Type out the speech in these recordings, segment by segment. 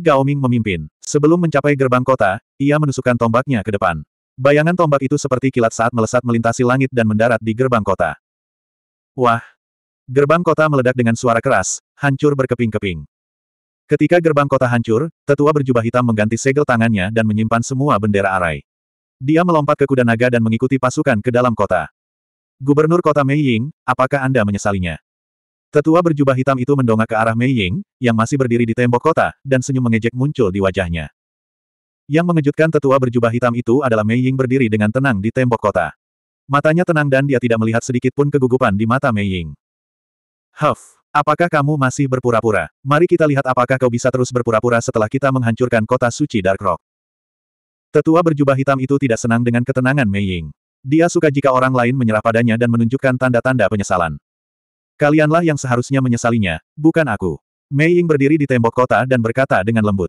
Gao Ming memimpin. Sebelum mencapai gerbang kota, ia menusukkan tombaknya ke depan. Bayangan tombak itu seperti kilat saat melesat melintasi langit dan mendarat di gerbang kota. Wah! Gerbang kota meledak dengan suara keras, hancur berkeping-keping. Ketika gerbang kota hancur, tetua berjubah hitam mengganti segel tangannya dan menyimpan semua bendera arai. Dia melompat ke kuda naga dan mengikuti pasukan ke dalam kota. Gubernur kota Mei Ying, apakah Anda menyesalinya? Tetua berjubah hitam itu mendongak ke arah Mei Ying, yang masih berdiri di tembok kota, dan senyum mengejek muncul di wajahnya. Yang mengejutkan tetua berjubah hitam itu adalah Mei Ying berdiri dengan tenang di tembok kota. Matanya tenang dan dia tidak melihat sedikit pun kegugupan di mata Mei Ying. Huff, apakah kamu masih berpura-pura? Mari kita lihat apakah kau bisa terus berpura-pura setelah kita menghancurkan kota suci Dark Rock. Tetua berjubah hitam itu tidak senang dengan ketenangan Mei Ying. Dia suka jika orang lain menyerah padanya dan menunjukkan tanda-tanda penyesalan. Kalianlah yang seharusnya menyesalinya, bukan aku. Mei Ying berdiri di tembok kota dan berkata dengan lembut.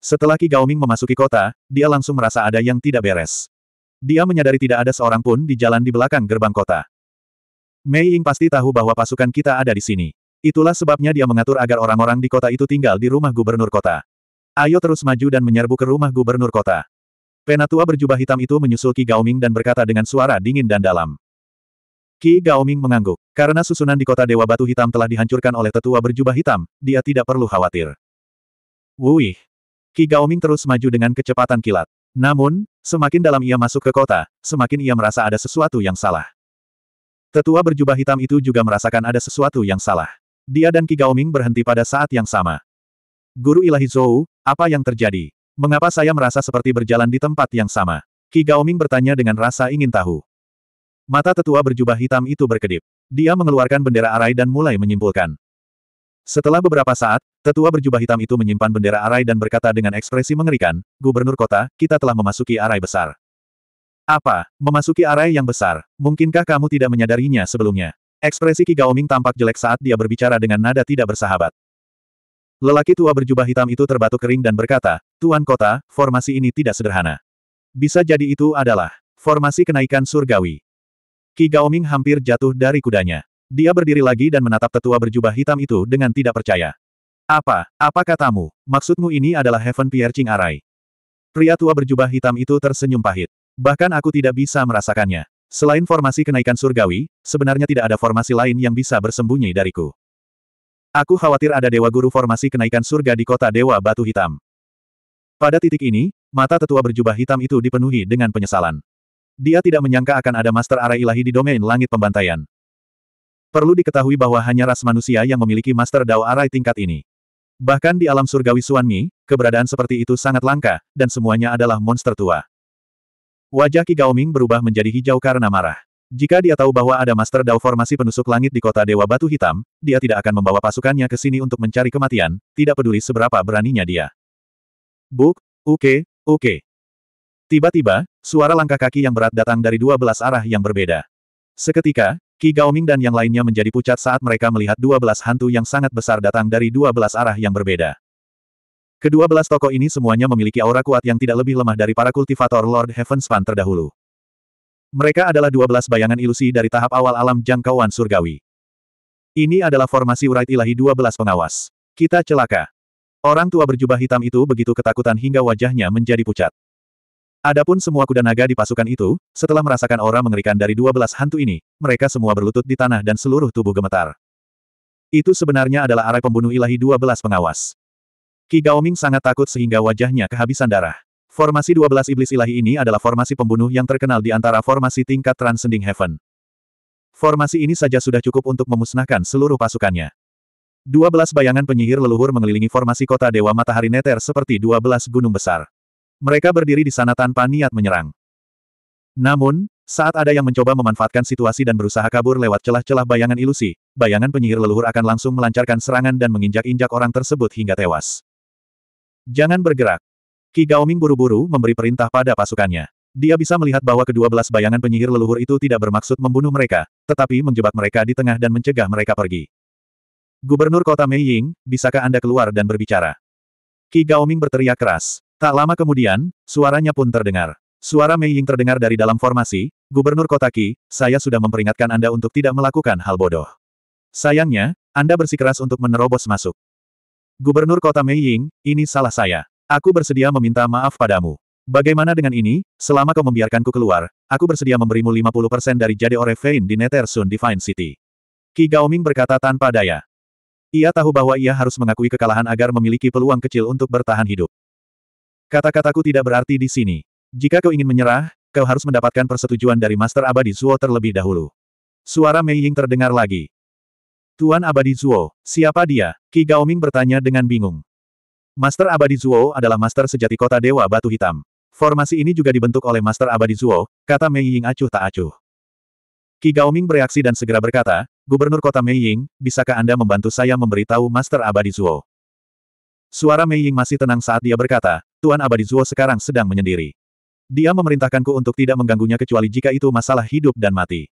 Setelah Qi Gaoming memasuki kota, dia langsung merasa ada yang tidak beres. Dia menyadari tidak ada seorang pun di jalan di belakang gerbang kota. Mei Ying pasti tahu bahwa pasukan kita ada di sini. Itulah sebabnya dia mengatur agar orang-orang di kota itu tinggal di rumah gubernur kota. Ayo terus maju dan menyerbu ke rumah gubernur kota. Penatua berjubah hitam itu menyusul Qi Gaoming dan berkata dengan suara dingin dan dalam. Ki Gaoming mengangguk. Karena susunan di kota Dewa Batu Hitam telah dihancurkan oleh tetua berjubah hitam, dia tidak perlu khawatir. Wuih! Ki Gaoming terus maju dengan kecepatan kilat. Namun, semakin dalam ia masuk ke kota, semakin ia merasa ada sesuatu yang salah. Tetua berjubah hitam itu juga merasakan ada sesuatu yang salah. Dia dan Ki Gaoming berhenti pada saat yang sama. Guru Ilahi Zhou, apa yang terjadi? Mengapa saya merasa seperti berjalan di tempat yang sama? Ki Gaoming bertanya dengan rasa ingin tahu. Mata tetua berjubah hitam itu berkedip. Dia mengeluarkan bendera arai dan mulai menyimpulkan. Setelah beberapa saat, tetua berjubah hitam itu menyimpan bendera arai dan berkata dengan ekspresi mengerikan, Gubernur kota, kita telah memasuki arai besar. Apa? Memasuki arai yang besar? Mungkinkah kamu tidak menyadarinya sebelumnya? Ekspresi Qi Gaoming tampak jelek saat dia berbicara dengan nada tidak bersahabat. Lelaki tua berjubah hitam itu terbatuk kering dan berkata, Tuan kota, formasi ini tidak sederhana. Bisa jadi itu adalah formasi kenaikan surgawi. Qi Gaoming hampir jatuh dari kudanya. Dia berdiri lagi dan menatap tetua berjubah hitam itu dengan tidak percaya. Apa, apa katamu, maksudmu ini adalah Heaven Pierre Ching Arai? Pria tua berjubah hitam itu tersenyum pahit. Bahkan aku tidak bisa merasakannya. Selain formasi kenaikan surgawi, sebenarnya tidak ada formasi lain yang bisa bersembunyi dariku. Aku khawatir ada dewa guru formasi kenaikan surga di kota dewa batu hitam. Pada titik ini, mata tetua berjubah hitam itu dipenuhi dengan penyesalan. Dia tidak menyangka akan ada Master Arai Ilahi di domain langit pembantaian. Perlu diketahui bahwa hanya ras manusia yang memiliki Master Dao Arai tingkat ini. Bahkan di alam surgawi Suanmi, keberadaan seperti itu sangat langka, dan semuanya adalah monster tua. Wajah Qi Gaoming berubah menjadi hijau karena marah. Jika dia tahu bahwa ada Master Dao formasi penusuk langit di kota Dewa Batu Hitam, dia tidak akan membawa pasukannya ke sini untuk mencari kematian, tidak peduli seberapa beraninya dia. Buk, oke, okay, oke. Okay. Tiba-tiba, suara langkah kaki yang berat datang dari dua belas arah yang berbeda. Seketika, Ki Gaoming dan yang lainnya menjadi pucat saat mereka melihat dua belas hantu yang sangat besar datang dari dua belas arah yang berbeda. Kedua belas tokoh ini semuanya memiliki aura kuat yang tidak lebih lemah dari para kultivator Lord Heavenspan terdahulu. Mereka adalah dua belas bayangan ilusi dari tahap awal alam jangkauan surgawi. Ini adalah formasi urait ilahi dua belas pengawas. Kita celaka. Orang tua berjubah hitam itu begitu ketakutan hingga wajahnya menjadi pucat. Adapun semua kuda naga di pasukan itu, setelah merasakan aura mengerikan dari dua belas hantu ini, mereka semua berlutut di tanah dan seluruh tubuh gemetar. Itu sebenarnya adalah arah pembunuh ilahi dua belas pengawas. Qi Gaoming sangat takut sehingga wajahnya kehabisan darah. Formasi dua belas iblis ilahi ini adalah formasi pembunuh yang terkenal di antara formasi tingkat Transcending Heaven. Formasi ini saja sudah cukup untuk memusnahkan seluruh pasukannya. Dua belas bayangan penyihir leluhur mengelilingi formasi kota Dewa Matahari Neter seperti dua belas gunung besar. Mereka berdiri di sana tanpa niat menyerang. Namun, saat ada yang mencoba memanfaatkan situasi dan berusaha kabur lewat celah-celah bayangan ilusi, bayangan penyihir leluhur akan langsung melancarkan serangan dan menginjak-injak orang tersebut hingga tewas. Jangan bergerak. Ki Gaoming buru-buru memberi perintah pada pasukannya. Dia bisa melihat bahwa kedua belas bayangan penyihir leluhur itu tidak bermaksud membunuh mereka, tetapi menjebak mereka di tengah dan mencegah mereka pergi. Gubernur kota Mei Ying, bisakah Anda keluar dan berbicara? Ki Gaoming berteriak keras. Tak lama kemudian, suaranya pun terdengar. Suara Mei Ying terdengar dari dalam formasi, Gubernur Kotaki, saya sudah memperingatkan Anda untuk tidak melakukan hal bodoh. Sayangnya, Anda bersikeras untuk menerobos masuk. Gubernur Kota Mei Ying, ini salah saya. Aku bersedia meminta maaf padamu. Bagaimana dengan ini, selama kau membiarkanku keluar, aku bersedia memberimu 50% dari jade Orefein di Sun Divine City. Qi Gaoming berkata tanpa daya. Ia tahu bahwa ia harus mengakui kekalahan agar memiliki peluang kecil untuk bertahan hidup. Kata-kataku tidak berarti di sini. Jika kau ingin menyerah, kau harus mendapatkan persetujuan dari Master Abadi Zuo terlebih dahulu. Suara Mei Ying terdengar lagi. Tuan Abadi Zuo, siapa dia? Qi Gaoming bertanya dengan bingung. Master Abadi Zuo adalah master sejati kota Dewa Batu Hitam. Formasi ini juga dibentuk oleh Master Abadi Zuo, kata Mei Ying acuh tak acuh. Qi Gaoming bereaksi dan segera berkata, Gubernur kota Mei Ying, bisakah Anda membantu saya memberitahu Master Abadi Zuo? Suara Mei Ying masih tenang saat dia berkata, Tuan Abadi Zuo sekarang sedang menyendiri. Dia memerintahkanku untuk tidak mengganggunya kecuali jika itu masalah hidup dan mati.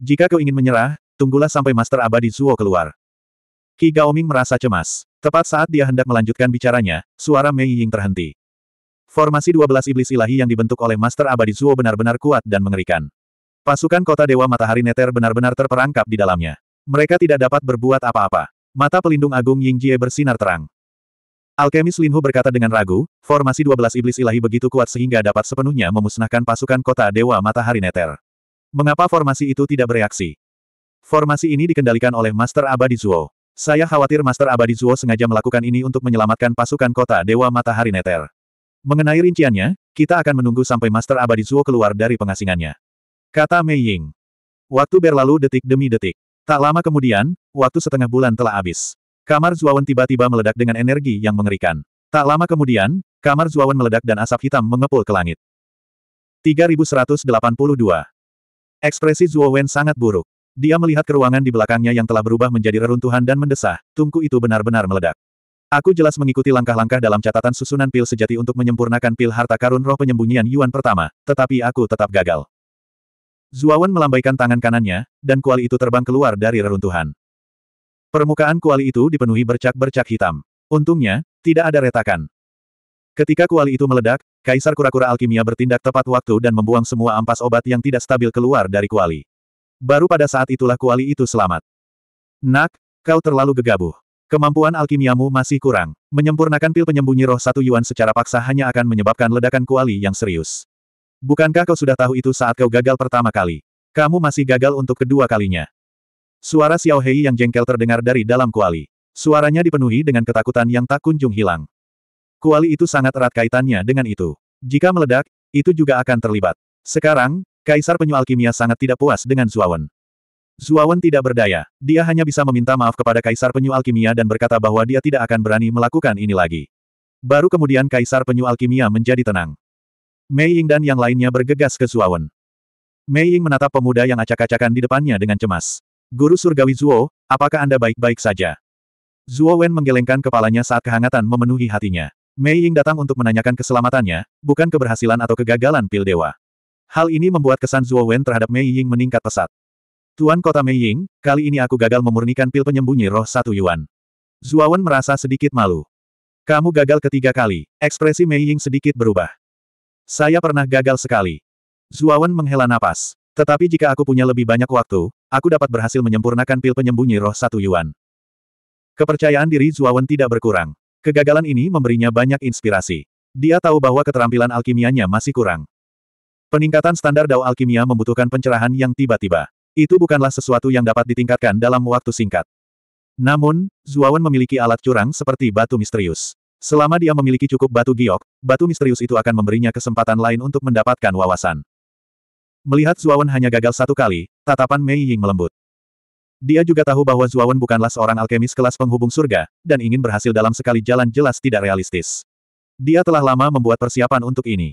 Jika kau ingin menyerah, tunggulah sampai Master Abadi Zuo keluar. Qi Gaoming merasa cemas. Tepat saat dia hendak melanjutkan bicaranya, suara Mei Ying terhenti. Formasi 12 iblis ilahi yang dibentuk oleh Master Abadi Zuo benar-benar kuat dan mengerikan. Pasukan kota Dewa Matahari Neter benar-benar terperangkap di dalamnya. Mereka tidak dapat berbuat apa-apa. Mata pelindung agung Ying Jie bersinar terang. Alkemis Linhu berkata dengan ragu, formasi 12 iblis ilahi begitu kuat sehingga dapat sepenuhnya memusnahkan pasukan kota Dewa Matahari Neter. Mengapa formasi itu tidak bereaksi? Formasi ini dikendalikan oleh Master Abadi Zuo. Saya khawatir Master Abadi Zuo sengaja melakukan ini untuk menyelamatkan pasukan kota Dewa Matahari Neter. Mengenai rinciannya, kita akan menunggu sampai Master Abadi Zuo keluar dari pengasingannya. Kata Mei Ying. Waktu berlalu detik demi detik. Tak lama kemudian, waktu setengah bulan telah habis. Kamar Zuawan tiba-tiba meledak dengan energi yang mengerikan. Tak lama kemudian, kamar Zuawan meledak dan asap hitam mengepul ke langit. 3182 Ekspresi Zuowen sangat buruk. Dia melihat keruangan di belakangnya yang telah berubah menjadi reruntuhan dan mendesah, tungku itu benar-benar meledak. Aku jelas mengikuti langkah-langkah dalam catatan susunan pil sejati untuk menyempurnakan pil harta karun roh penyembunyian Yuan pertama, tetapi aku tetap gagal. Zuawan melambaikan tangan kanannya, dan kuali itu terbang keluar dari reruntuhan. Permukaan kuali itu dipenuhi bercak-bercak hitam. Untungnya, tidak ada retakan. Ketika kuali itu meledak, Kaisar Kura-Kura Alkimia bertindak tepat waktu dan membuang semua ampas obat yang tidak stabil keluar dari kuali. Baru pada saat itulah kuali itu selamat. Nak, kau terlalu gegabah. Kemampuan alkimiamu masih kurang. Menyempurnakan pil penyembunyi roh satu yuan secara paksa hanya akan menyebabkan ledakan kuali yang serius. Bukankah kau sudah tahu itu saat kau gagal pertama kali? Kamu masih gagal untuk kedua kalinya. Suara Xiao Hei yang jengkel terdengar dari dalam kuali. Suaranya dipenuhi dengan ketakutan yang tak kunjung hilang. Kuali itu sangat erat kaitannya dengan itu. Jika meledak, itu juga akan terlibat. Sekarang, Kaisar Penyu Alkimia sangat tidak puas dengan Zuawan. Zuawan tidak berdaya. Dia hanya bisa meminta maaf kepada Kaisar Penyu Alkimia dan berkata bahwa dia tidak akan berani melakukan ini lagi. Baru kemudian Kaisar Penyu Alkimia menjadi tenang. Mei Ying dan yang lainnya bergegas ke Zuawan. Mei Ying menatap pemuda yang acak-acakan di depannya dengan cemas. Guru Surgawi Zuo, apakah Anda baik-baik saja? Zuo Wen menggelengkan kepalanya saat kehangatan memenuhi hatinya. Mei Ying datang untuk menanyakan keselamatannya, bukan keberhasilan atau kegagalan pil dewa. Hal ini membuat kesan Zuo Wen terhadap Mei Ying meningkat pesat. Tuan kota Mei Ying, kali ini aku gagal memurnikan pil penyembunyi roh satu yuan. Zuo Wen merasa sedikit malu. Kamu gagal ketiga kali, ekspresi Mei Ying sedikit berubah. Saya pernah gagal sekali. Zuo Wen menghela napas. Tetapi jika aku punya lebih banyak waktu, aku dapat berhasil menyempurnakan pil penyembunyi roh satu yuan. Kepercayaan diri Zuawan tidak berkurang. Kegagalan ini memberinya banyak inspirasi. Dia tahu bahwa keterampilan alkimianya masih kurang. Peningkatan standar Dao Alkimia membutuhkan pencerahan yang tiba-tiba. Itu bukanlah sesuatu yang dapat ditingkatkan dalam waktu singkat. Namun, Zuawan memiliki alat curang seperti batu misterius. Selama dia memiliki cukup batu giok, batu misterius itu akan memberinya kesempatan lain untuk mendapatkan wawasan. Melihat Zuawan hanya gagal satu kali, tatapan Mei Ying melembut. Dia juga tahu bahwa Zuawan bukanlah seorang alkemis kelas penghubung surga, dan ingin berhasil dalam sekali jalan jelas tidak realistis. Dia telah lama membuat persiapan untuk ini.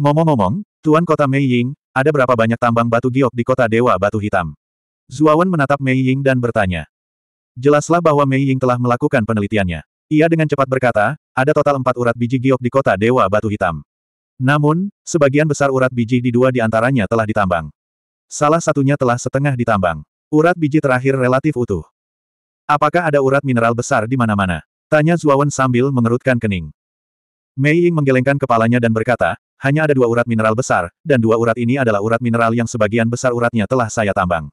Ngomong-ngomong, Tuan Kota Mei Ying, ada berapa banyak tambang batu giok di kota Dewa Batu Hitam? Zuawan menatap Mei Ying dan bertanya. Jelaslah bahwa Mei Ying telah melakukan penelitiannya. Ia dengan cepat berkata, ada total empat urat biji giok di kota Dewa Batu Hitam. Namun, sebagian besar urat biji di dua di antaranya telah ditambang. Salah satunya telah setengah ditambang. Urat biji terakhir relatif utuh. Apakah ada urat mineral besar di mana-mana? Tanya Zuawan sambil mengerutkan kening. Mei Ying menggelengkan kepalanya dan berkata, hanya ada dua urat mineral besar, dan dua urat ini adalah urat mineral yang sebagian besar uratnya telah saya tambang.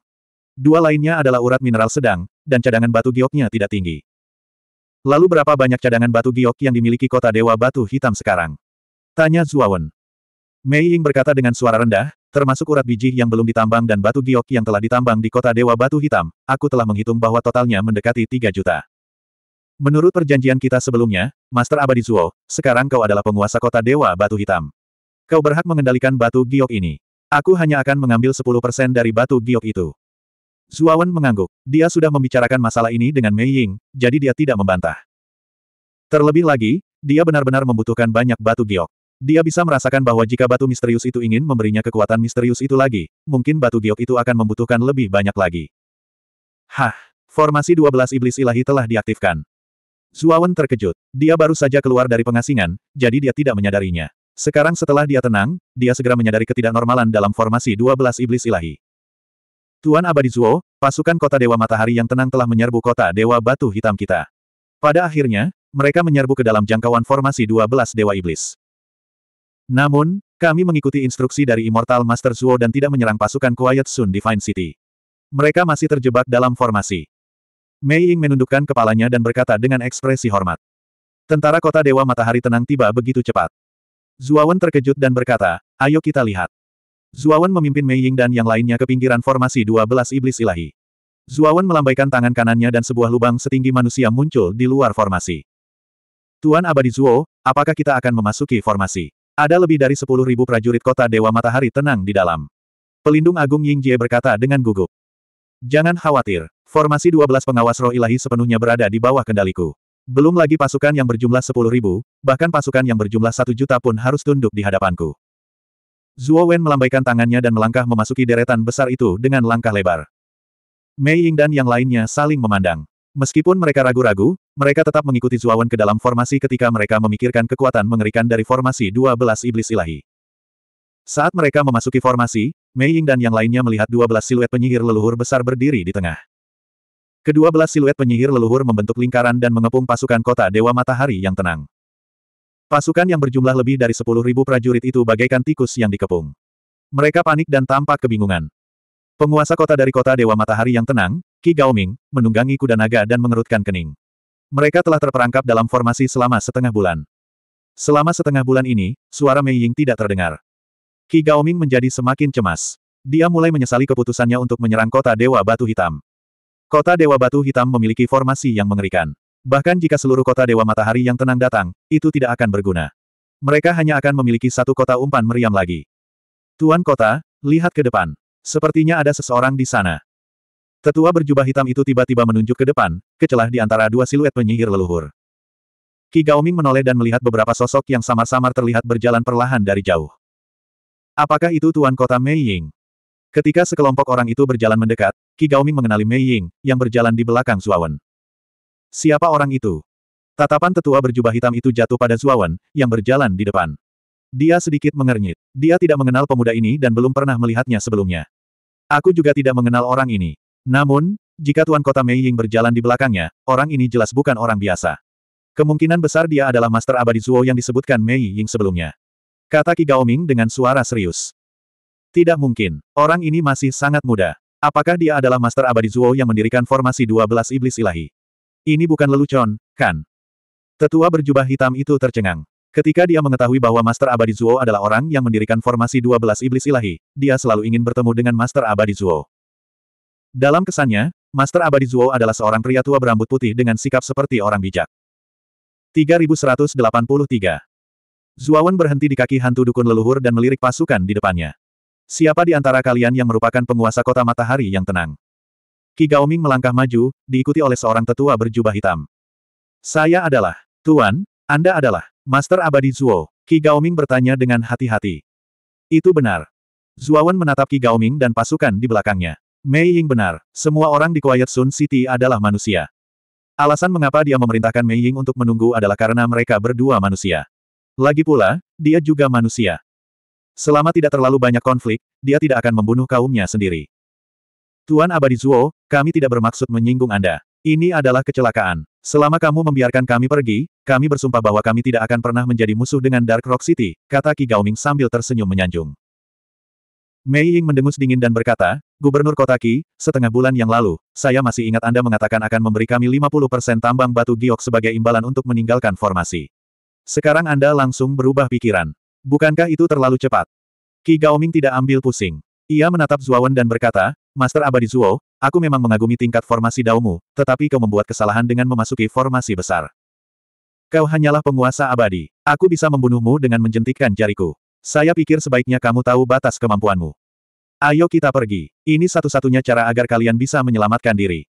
Dua lainnya adalah urat mineral sedang, dan cadangan batu gioknya tidak tinggi. Lalu berapa banyak cadangan batu giok yang dimiliki kota Dewa Batu Hitam sekarang? Tanya Zuawan. Mei Ying berkata dengan suara rendah, termasuk urat biji yang belum ditambang dan batu giok yang telah ditambang di kota Dewa Batu Hitam, aku telah menghitung bahwa totalnya mendekati 3 juta. Menurut perjanjian kita sebelumnya, Master Abadi Zuo, sekarang kau adalah penguasa kota Dewa Batu Hitam. Kau berhak mengendalikan batu giok ini. Aku hanya akan mengambil 10% dari batu giok itu. Zuawan mengangguk. Dia sudah membicarakan masalah ini dengan Mei Ying, jadi dia tidak membantah. Terlebih lagi, dia benar-benar membutuhkan banyak batu giok. Dia bisa merasakan bahwa jika batu misterius itu ingin memberinya kekuatan misterius itu lagi, mungkin batu giok itu akan membutuhkan lebih banyak lagi. Hah! Formasi 12 iblis ilahi telah diaktifkan. Zuawan terkejut. Dia baru saja keluar dari pengasingan, jadi dia tidak menyadarinya. Sekarang setelah dia tenang, dia segera menyadari ketidaknormalan dalam formasi 12 iblis ilahi. Tuan Abadi Zuo, pasukan kota Dewa Matahari yang tenang telah menyerbu kota Dewa Batu Hitam kita. Pada akhirnya, mereka menyerbu ke dalam jangkauan formasi 12 Dewa Iblis. Namun, kami mengikuti instruksi dari Immortal Master Zuo dan tidak menyerang pasukan Quiet Sun Divine City. Mereka masih terjebak dalam formasi. Mei Ying menundukkan kepalanya dan berkata dengan ekspresi hormat. Tentara kota Dewa Matahari Tenang tiba begitu cepat. Zuawan terkejut dan berkata, ayo kita lihat. Zuawan memimpin Mei Ying dan yang lainnya ke pinggiran formasi 12 iblis ilahi. Zuawan melambaikan tangan kanannya dan sebuah lubang setinggi manusia muncul di luar formasi. Tuan Abadi Zuo, apakah kita akan memasuki formasi? Ada lebih dari sepuluh ribu prajurit kota Dewa Matahari tenang di dalam. Pelindung Agung Ying Jie berkata dengan gugup. Jangan khawatir, formasi dua belas pengawas roh ilahi sepenuhnya berada di bawah kendaliku. Belum lagi pasukan yang berjumlah sepuluh ribu, bahkan pasukan yang berjumlah satu juta pun harus tunduk di hadapanku. Zuo Wen melambaikan tangannya dan melangkah memasuki deretan besar itu dengan langkah lebar. Mei Ying dan yang lainnya saling memandang. Meskipun mereka ragu-ragu, mereka tetap mengikuti Zuawan ke dalam formasi ketika mereka memikirkan kekuatan mengerikan dari formasi 12 iblis ilahi. Saat mereka memasuki formasi, Mei Ying dan yang lainnya melihat 12 siluet penyihir leluhur besar berdiri di tengah. Kedua belas siluet penyihir leluhur membentuk lingkaran dan mengepung pasukan kota Dewa Matahari yang tenang. Pasukan yang berjumlah lebih dari sepuluh ribu prajurit itu bagaikan tikus yang dikepung. Mereka panik dan tampak kebingungan. Penguasa kota dari kota Dewa Matahari yang tenang, Qi Gaoming, menunggangi kuda naga dan mengerutkan kening. Mereka telah terperangkap dalam formasi selama setengah bulan. Selama setengah bulan ini, suara Mei Ying tidak terdengar. Qi Gaoming menjadi semakin cemas. Dia mulai menyesali keputusannya untuk menyerang kota Dewa Batu Hitam. Kota Dewa Batu Hitam memiliki formasi yang mengerikan. Bahkan jika seluruh kota Dewa Matahari yang tenang datang, itu tidak akan berguna. Mereka hanya akan memiliki satu kota umpan meriam lagi. Tuan kota, lihat ke depan. Sepertinya ada seseorang di sana. Tetua berjubah hitam itu tiba-tiba menunjuk ke depan, ke celah di antara dua siluet penyihir leluhur. Ki Gaoming menoleh dan melihat beberapa sosok yang samar-samar terlihat berjalan perlahan dari jauh. Apakah itu Tuan Kota Mei Ying? Ketika sekelompok orang itu berjalan mendekat, Ki Gaoming mengenali Mei Ying, yang berjalan di belakang Zuawan. Siapa orang itu? Tatapan tetua berjubah hitam itu jatuh pada Zuawan, yang berjalan di depan. Dia sedikit mengernyit. Dia tidak mengenal pemuda ini dan belum pernah melihatnya sebelumnya. Aku juga tidak mengenal orang ini. Namun, jika Tuan Kota Mei Ying berjalan di belakangnya, orang ini jelas bukan orang biasa. Kemungkinan besar dia adalah Master Abadi Zuo yang disebutkan Mei Ying sebelumnya. Kata Qi Gaoming dengan suara serius. Tidak mungkin, orang ini masih sangat muda. Apakah dia adalah Master Abadi Zuo yang mendirikan formasi 12 Iblis Ilahi? Ini bukan lelucon, kan? Tetua berjubah hitam itu tercengang. Ketika dia mengetahui bahwa Master Abadi Zuo adalah orang yang mendirikan formasi 12 Iblis Ilahi, dia selalu ingin bertemu dengan Master Abadi Zuo. Dalam kesannya, Master Abadi Zuo adalah seorang pria tua berambut putih dengan sikap seperti orang bijak. 3183 Zuawan berhenti di kaki hantu dukun leluhur dan melirik pasukan di depannya. Siapa di antara kalian yang merupakan penguasa kota matahari yang tenang? Ki Gaoming melangkah maju, diikuti oleh seorang tetua berjubah hitam. Saya adalah, Tuan, Anda adalah, Master Abadi Zuo, Ki Gaoming bertanya dengan hati-hati. Itu benar. Zuawan menatap Ki Gaoming dan pasukan di belakangnya. Mei Ying benar, semua orang di Quiet Sun City adalah manusia. Alasan mengapa dia memerintahkan Mei Ying untuk menunggu adalah karena mereka berdua manusia. Lagi pula, dia juga manusia. Selama tidak terlalu banyak konflik, dia tidak akan membunuh kaumnya sendiri. Tuan Abadi Zuo, kami tidak bermaksud menyinggung Anda. Ini adalah kecelakaan. Selama kamu membiarkan kami pergi, kami bersumpah bahwa kami tidak akan pernah menjadi musuh dengan Dark Rock City, kata Qi Gaoming sambil tersenyum menyanjung. Mei Ying mendengus dingin dan berkata, Gubernur Kota Qi, setengah bulan yang lalu, saya masih ingat Anda mengatakan akan memberi kami 50% tambang batu giok sebagai imbalan untuk meninggalkan formasi. Sekarang Anda langsung berubah pikiran. Bukankah itu terlalu cepat? Ki Gaoming tidak ambil pusing. Ia menatap Zuawan dan berkata, Master Abadi Zuo, aku memang mengagumi tingkat formasi daumu, tetapi kau membuat kesalahan dengan memasuki formasi besar. Kau hanyalah penguasa abadi. Aku bisa membunuhmu dengan menjentikkan jariku. Saya pikir sebaiknya kamu tahu batas kemampuanmu. Ayo kita pergi. Ini satu-satunya cara agar kalian bisa menyelamatkan diri.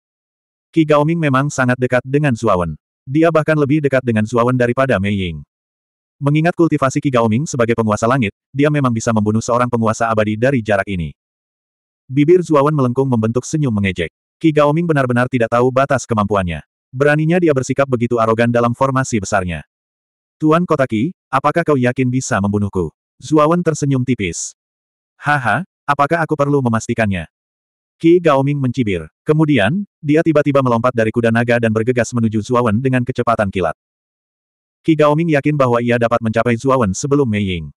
Ki Gaoming memang sangat dekat dengan Zuawan. Dia bahkan lebih dekat dengan Zuawan daripada Mei Ying. Mengingat kultivasi Ki Gaoming sebagai penguasa langit, dia memang bisa membunuh seorang penguasa abadi dari jarak ini. Bibir Zuawan melengkung membentuk senyum mengejek. Ki Gaoming benar-benar tidak tahu batas kemampuannya. Beraninya dia bersikap begitu arogan dalam formasi besarnya. Tuan Kotaki, apakah kau yakin bisa membunuhku? Zuawan tersenyum tipis. Haha, Apakah aku perlu memastikannya? Qi Gaoming mencibir. Kemudian, dia tiba-tiba melompat dari kuda naga dan bergegas menuju Zuawan dengan kecepatan kilat. Qi Gaoming yakin bahwa ia dapat mencapai Zuawan sebelum Mei Ying.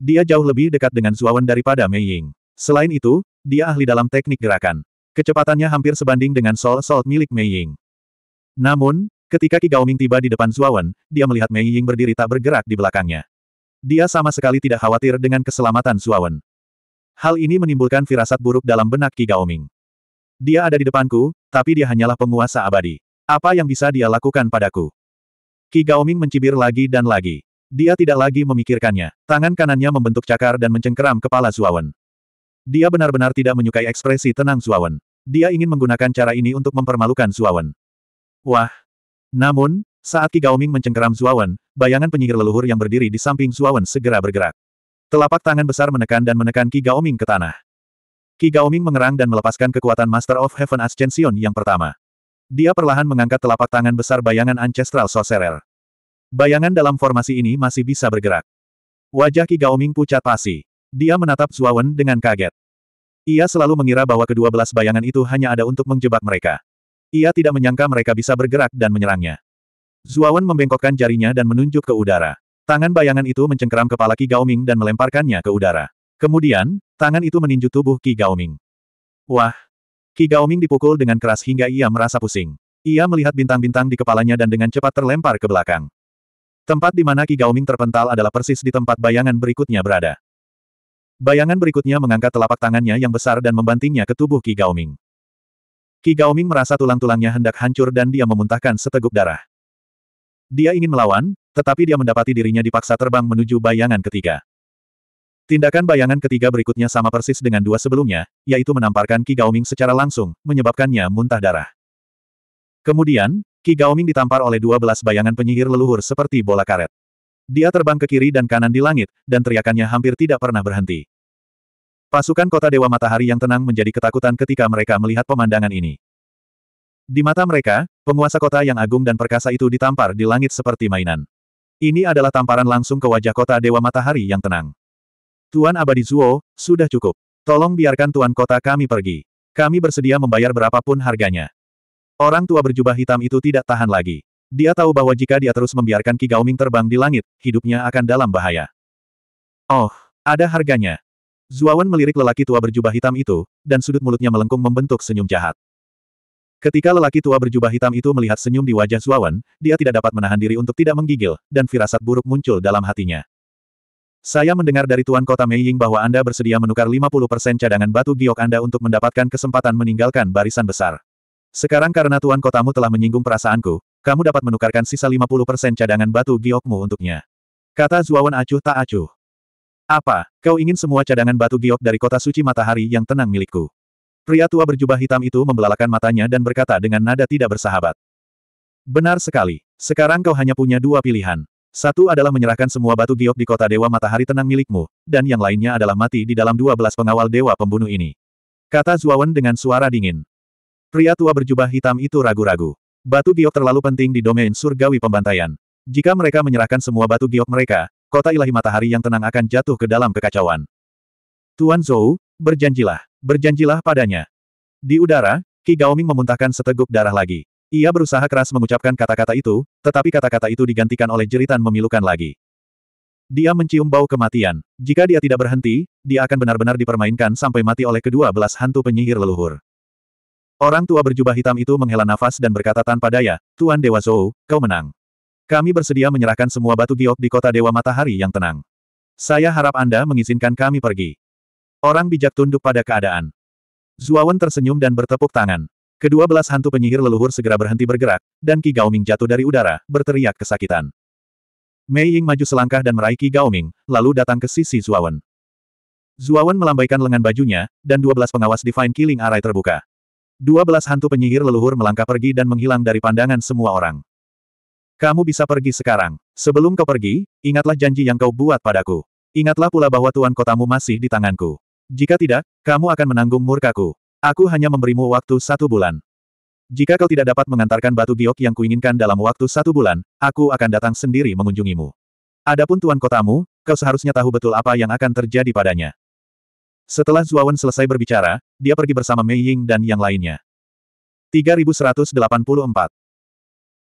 Dia jauh lebih dekat dengan Zuawan daripada Mei Ying. Selain itu, dia ahli dalam teknik gerakan. Kecepatannya hampir sebanding dengan sol-sol milik Mei Ying. Namun, ketika Qi Gaoming tiba di depan Zuawan, dia melihat Mei Ying berdiri tak bergerak di belakangnya. Dia sama sekali tidak khawatir dengan keselamatan Zuawan. Hal ini menimbulkan firasat buruk dalam benak Qi Gaoming. Dia ada di depanku, tapi dia hanyalah penguasa abadi. Apa yang bisa dia lakukan padaku? Qi Gaoming mencibir lagi dan lagi. Dia tidak lagi memikirkannya. Tangan kanannya membentuk cakar dan mencengkeram kepala Zuawan. Dia benar-benar tidak menyukai ekspresi tenang Zuawan. Dia ingin menggunakan cara ini untuk mempermalukan Zuawan. Wah! Namun, saat Qi Gaoming mencengkeram Zuawan, bayangan penyihir leluhur yang berdiri di samping Zuawan segera bergerak. Telapak tangan besar menekan dan menekan Qi Gaoming ke tanah. Qi Gaoming mengerang dan melepaskan kekuatan Master of Heaven Ascension yang pertama. Dia perlahan mengangkat telapak tangan besar bayangan Ancestral Sorcerer. Bayangan dalam formasi ini masih bisa bergerak. Wajah Qi Gaoming pucat pasi. Dia menatap Zuawan dengan kaget. Ia selalu mengira bahwa kedua belas bayangan itu hanya ada untuk menjebak mereka. Ia tidak menyangka mereka bisa bergerak dan menyerangnya. Zuawan membengkokkan jarinya dan menunjuk ke udara. Tangan bayangan itu mencengkeram kepala Ki Gaoming dan melemparkannya ke udara. Kemudian, tangan itu meninju tubuh Ki Gaoming. Wah! Ki Gaoming dipukul dengan keras hingga ia merasa pusing. Ia melihat bintang-bintang di kepalanya dan dengan cepat terlempar ke belakang. Tempat di mana Ki Gaoming terpental adalah persis di tempat bayangan berikutnya berada. Bayangan berikutnya mengangkat telapak tangannya yang besar dan membantingnya ke tubuh Ming. Gaoming. Ki Gaoming merasa tulang-tulangnya hendak hancur dan dia memuntahkan seteguk darah. Dia ingin melawan, tetapi dia mendapati dirinya dipaksa terbang menuju bayangan ketiga. Tindakan bayangan ketiga berikutnya sama persis dengan dua sebelumnya, yaitu menamparkan Qi Gaoming secara langsung, menyebabkannya muntah darah. Kemudian, Qi Gaoming ditampar oleh dua belas bayangan penyihir leluhur seperti bola karet. Dia terbang ke kiri dan kanan di langit, dan teriakannya hampir tidak pernah berhenti. Pasukan kota Dewa Matahari yang tenang menjadi ketakutan ketika mereka melihat pemandangan ini. Di mata mereka, penguasa kota yang agung dan perkasa itu ditampar di langit seperti mainan. Ini adalah tamparan langsung ke wajah kota Dewa Matahari yang tenang. Tuan Abadi Zuo, sudah cukup. Tolong biarkan Tuan Kota kami pergi. Kami bersedia membayar berapapun harganya. Orang tua berjubah hitam itu tidak tahan lagi. Dia tahu bahwa jika dia terus membiarkan Qi Gaoming terbang di langit, hidupnya akan dalam bahaya. Oh, ada harganya. Zuawan melirik lelaki tua berjubah hitam itu, dan sudut mulutnya melengkung membentuk senyum jahat. Ketika lelaki tua berjubah hitam itu melihat senyum di wajah Zuawan, dia tidak dapat menahan diri untuk tidak menggigil, dan firasat buruk muncul dalam hatinya. Saya mendengar dari Tuan Kota Mei Ying bahwa Anda bersedia menukar 50% cadangan batu giok Anda untuk mendapatkan kesempatan meninggalkan barisan besar. Sekarang karena Tuan Kotamu telah menyinggung perasaanku, kamu dapat menukarkan sisa 50% cadangan batu giokmu untuknya. Kata Zuawan acuh tak acuh. Apa, kau ingin semua cadangan batu giok dari kota suci matahari yang tenang milikku? Pria tua berjubah hitam itu membelalakan matanya dan berkata dengan nada tidak bersahabat. Benar sekali. Sekarang kau hanya punya dua pilihan. Satu adalah menyerahkan semua batu giok di kota Dewa Matahari Tenang milikmu, dan yang lainnya adalah mati di dalam dua belas pengawal Dewa Pembunuh ini. Kata Zuawan dengan suara dingin. Pria tua berjubah hitam itu ragu-ragu. Batu giok terlalu penting di domain surgawi pembantaian. Jika mereka menyerahkan semua batu giok mereka, kota ilahi matahari yang tenang akan jatuh ke dalam kekacauan. Tuan Zhou, berjanjilah, berjanjilah padanya. Di udara, Qi Gaoming memuntahkan seteguk darah lagi. Ia berusaha keras mengucapkan kata-kata itu, tetapi kata-kata itu digantikan oleh jeritan memilukan lagi. Dia mencium bau kematian. Jika dia tidak berhenti, dia akan benar-benar dipermainkan sampai mati oleh kedua belas hantu penyihir leluhur. Orang tua berjubah hitam itu menghela nafas dan berkata tanpa daya, Tuan Dewa Zhou, kau menang. Kami bersedia menyerahkan semua batu giok di kota Dewa Matahari yang tenang. Saya harap Anda mengizinkan kami pergi. Orang bijak tunduk pada keadaan. Zuawan tersenyum dan bertepuk tangan. Kedua belas hantu penyihir leluhur segera berhenti bergerak, dan Qi Gaoming jatuh dari udara, berteriak kesakitan. Mei Ying maju selangkah dan meraih Qi Gaoming, lalu datang ke sisi Zuawan. Zuawan melambaikan lengan bajunya, dan dua belas pengawas Divine Killing Array terbuka. Dua belas hantu penyihir leluhur melangkah pergi dan menghilang dari pandangan semua orang. Kamu bisa pergi sekarang. Sebelum kau pergi, ingatlah janji yang kau buat padaku. Ingatlah pula bahwa tuan kotamu masih di tanganku. Jika tidak, kamu akan menanggung murkaku. Aku hanya memberimu waktu satu bulan. Jika kau tidak dapat mengantarkan batu giok yang kuinginkan dalam waktu satu bulan, aku akan datang sendiri mengunjungimu. Adapun tuan kotamu, kau seharusnya tahu betul apa yang akan terjadi padanya. Setelah Zuawan selesai berbicara, dia pergi bersama Mei Ying dan yang lainnya. 3184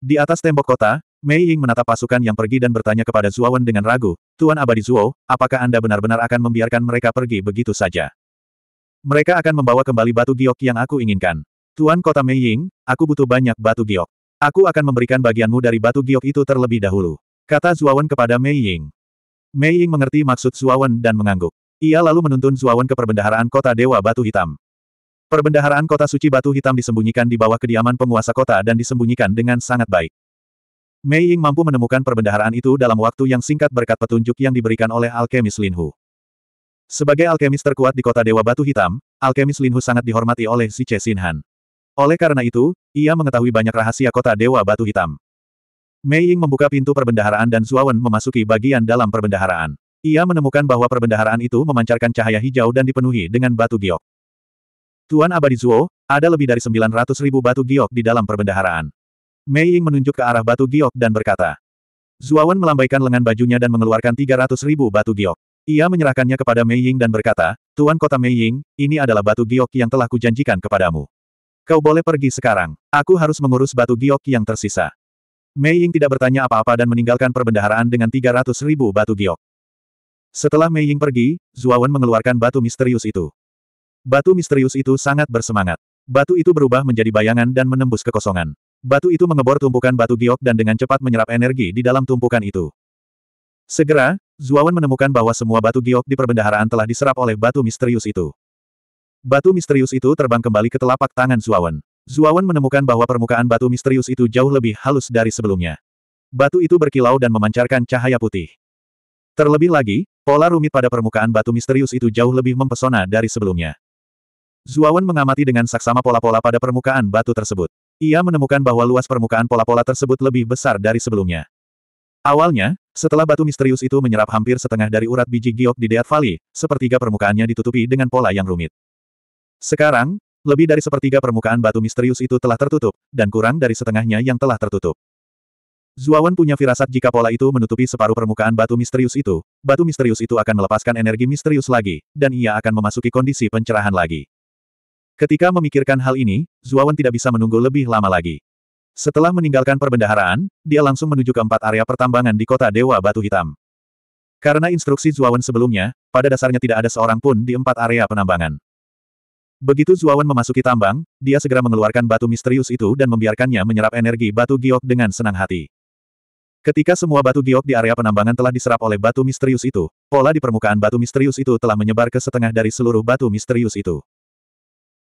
Di atas tembok kota, Mei Ying menatap pasukan yang pergi dan bertanya kepada Wen dengan ragu, Tuan Abadi Zuo, apakah Anda benar-benar akan membiarkan mereka pergi begitu saja? Mereka akan membawa kembali batu giok yang aku inginkan. Tuan Kota Mei Ying, aku butuh banyak batu giok. Aku akan memberikan bagianmu dari batu giok itu terlebih dahulu. Kata Wen kepada Mei Ying. Mei Ying mengerti maksud Wen dan mengangguk. Ia lalu menuntun Wen ke perbendaharaan kota Dewa Batu Hitam. Perbendaharaan kota suci batu hitam disembunyikan di bawah kediaman penguasa kota dan disembunyikan dengan sangat baik. Mei Ying mampu menemukan perbendaharaan itu dalam waktu yang singkat berkat petunjuk yang diberikan oleh alkemis Linhu. Sebagai alkemis terkuat di kota Dewa Batu Hitam, alkemis Linhu sangat dihormati oleh si Che Sinhan. Oleh karena itu, ia mengetahui banyak rahasia kota Dewa Batu Hitam. Mei Ying membuka pintu perbendaharaan dan Zuawan memasuki bagian dalam perbendaharaan. Ia menemukan bahwa perbendaharaan itu memancarkan cahaya hijau dan dipenuhi dengan batu giok. Tuan Abadi Zuo, ada lebih dari 900 ribu batu giok di dalam perbendaharaan. Mei Ying menunjuk ke arah batu giok dan berkata. Zuawan melambaikan lengan bajunya dan mengeluarkan 300 ribu batu giok. Ia menyerahkannya kepada Mei Ying dan berkata, Tuan Kota Mei Ying, ini adalah batu giok yang telah kujanjikan kepadamu. Kau boleh pergi sekarang. Aku harus mengurus batu giok yang tersisa. Mei Ying tidak bertanya apa-apa dan meninggalkan perbendaharaan dengan 300 ribu batu giok. Setelah Mei Ying pergi, Zuawan mengeluarkan batu misterius itu. Batu misterius itu sangat bersemangat. Batu itu berubah menjadi bayangan dan menembus kekosongan. Batu itu mengebor tumpukan batu giok dan dengan cepat menyerap energi di dalam tumpukan itu. Segera, Zuawan menemukan bahwa semua batu giok di perbendaharaan telah diserap oleh batu misterius itu. Batu misterius itu terbang kembali ke telapak tangan Zuawan. Zuawan menemukan bahwa permukaan batu misterius itu jauh lebih halus dari sebelumnya. Batu itu berkilau dan memancarkan cahaya putih. Terlebih lagi, pola rumit pada permukaan batu misterius itu jauh lebih mempesona dari sebelumnya. Zuawan mengamati dengan saksama pola-pola pada permukaan batu tersebut. Ia menemukan bahwa luas permukaan pola-pola tersebut lebih besar dari sebelumnya. Awalnya, setelah batu misterius itu menyerap hampir setengah dari urat biji giok di Deat Valley, sepertiga permukaannya ditutupi dengan pola yang rumit. Sekarang, lebih dari sepertiga permukaan batu misterius itu telah tertutup, dan kurang dari setengahnya yang telah tertutup. Zuawan punya firasat jika pola itu menutupi separuh permukaan batu misterius itu, batu misterius itu akan melepaskan energi misterius lagi, dan ia akan memasuki kondisi pencerahan lagi. Ketika memikirkan hal ini, Zuawan tidak bisa menunggu lebih lama lagi. Setelah meninggalkan perbendaharaan, dia langsung menuju ke empat area pertambangan di kota Dewa Batu Hitam. Karena instruksi Zuawan sebelumnya, pada dasarnya tidak ada seorang pun di empat area penambangan. Begitu Zuawan memasuki tambang, dia segera mengeluarkan batu misterius itu dan membiarkannya menyerap energi batu giok dengan senang hati. Ketika semua batu giok di area penambangan telah diserap oleh batu misterius itu, pola di permukaan batu misterius itu telah menyebar ke setengah dari seluruh batu misterius itu.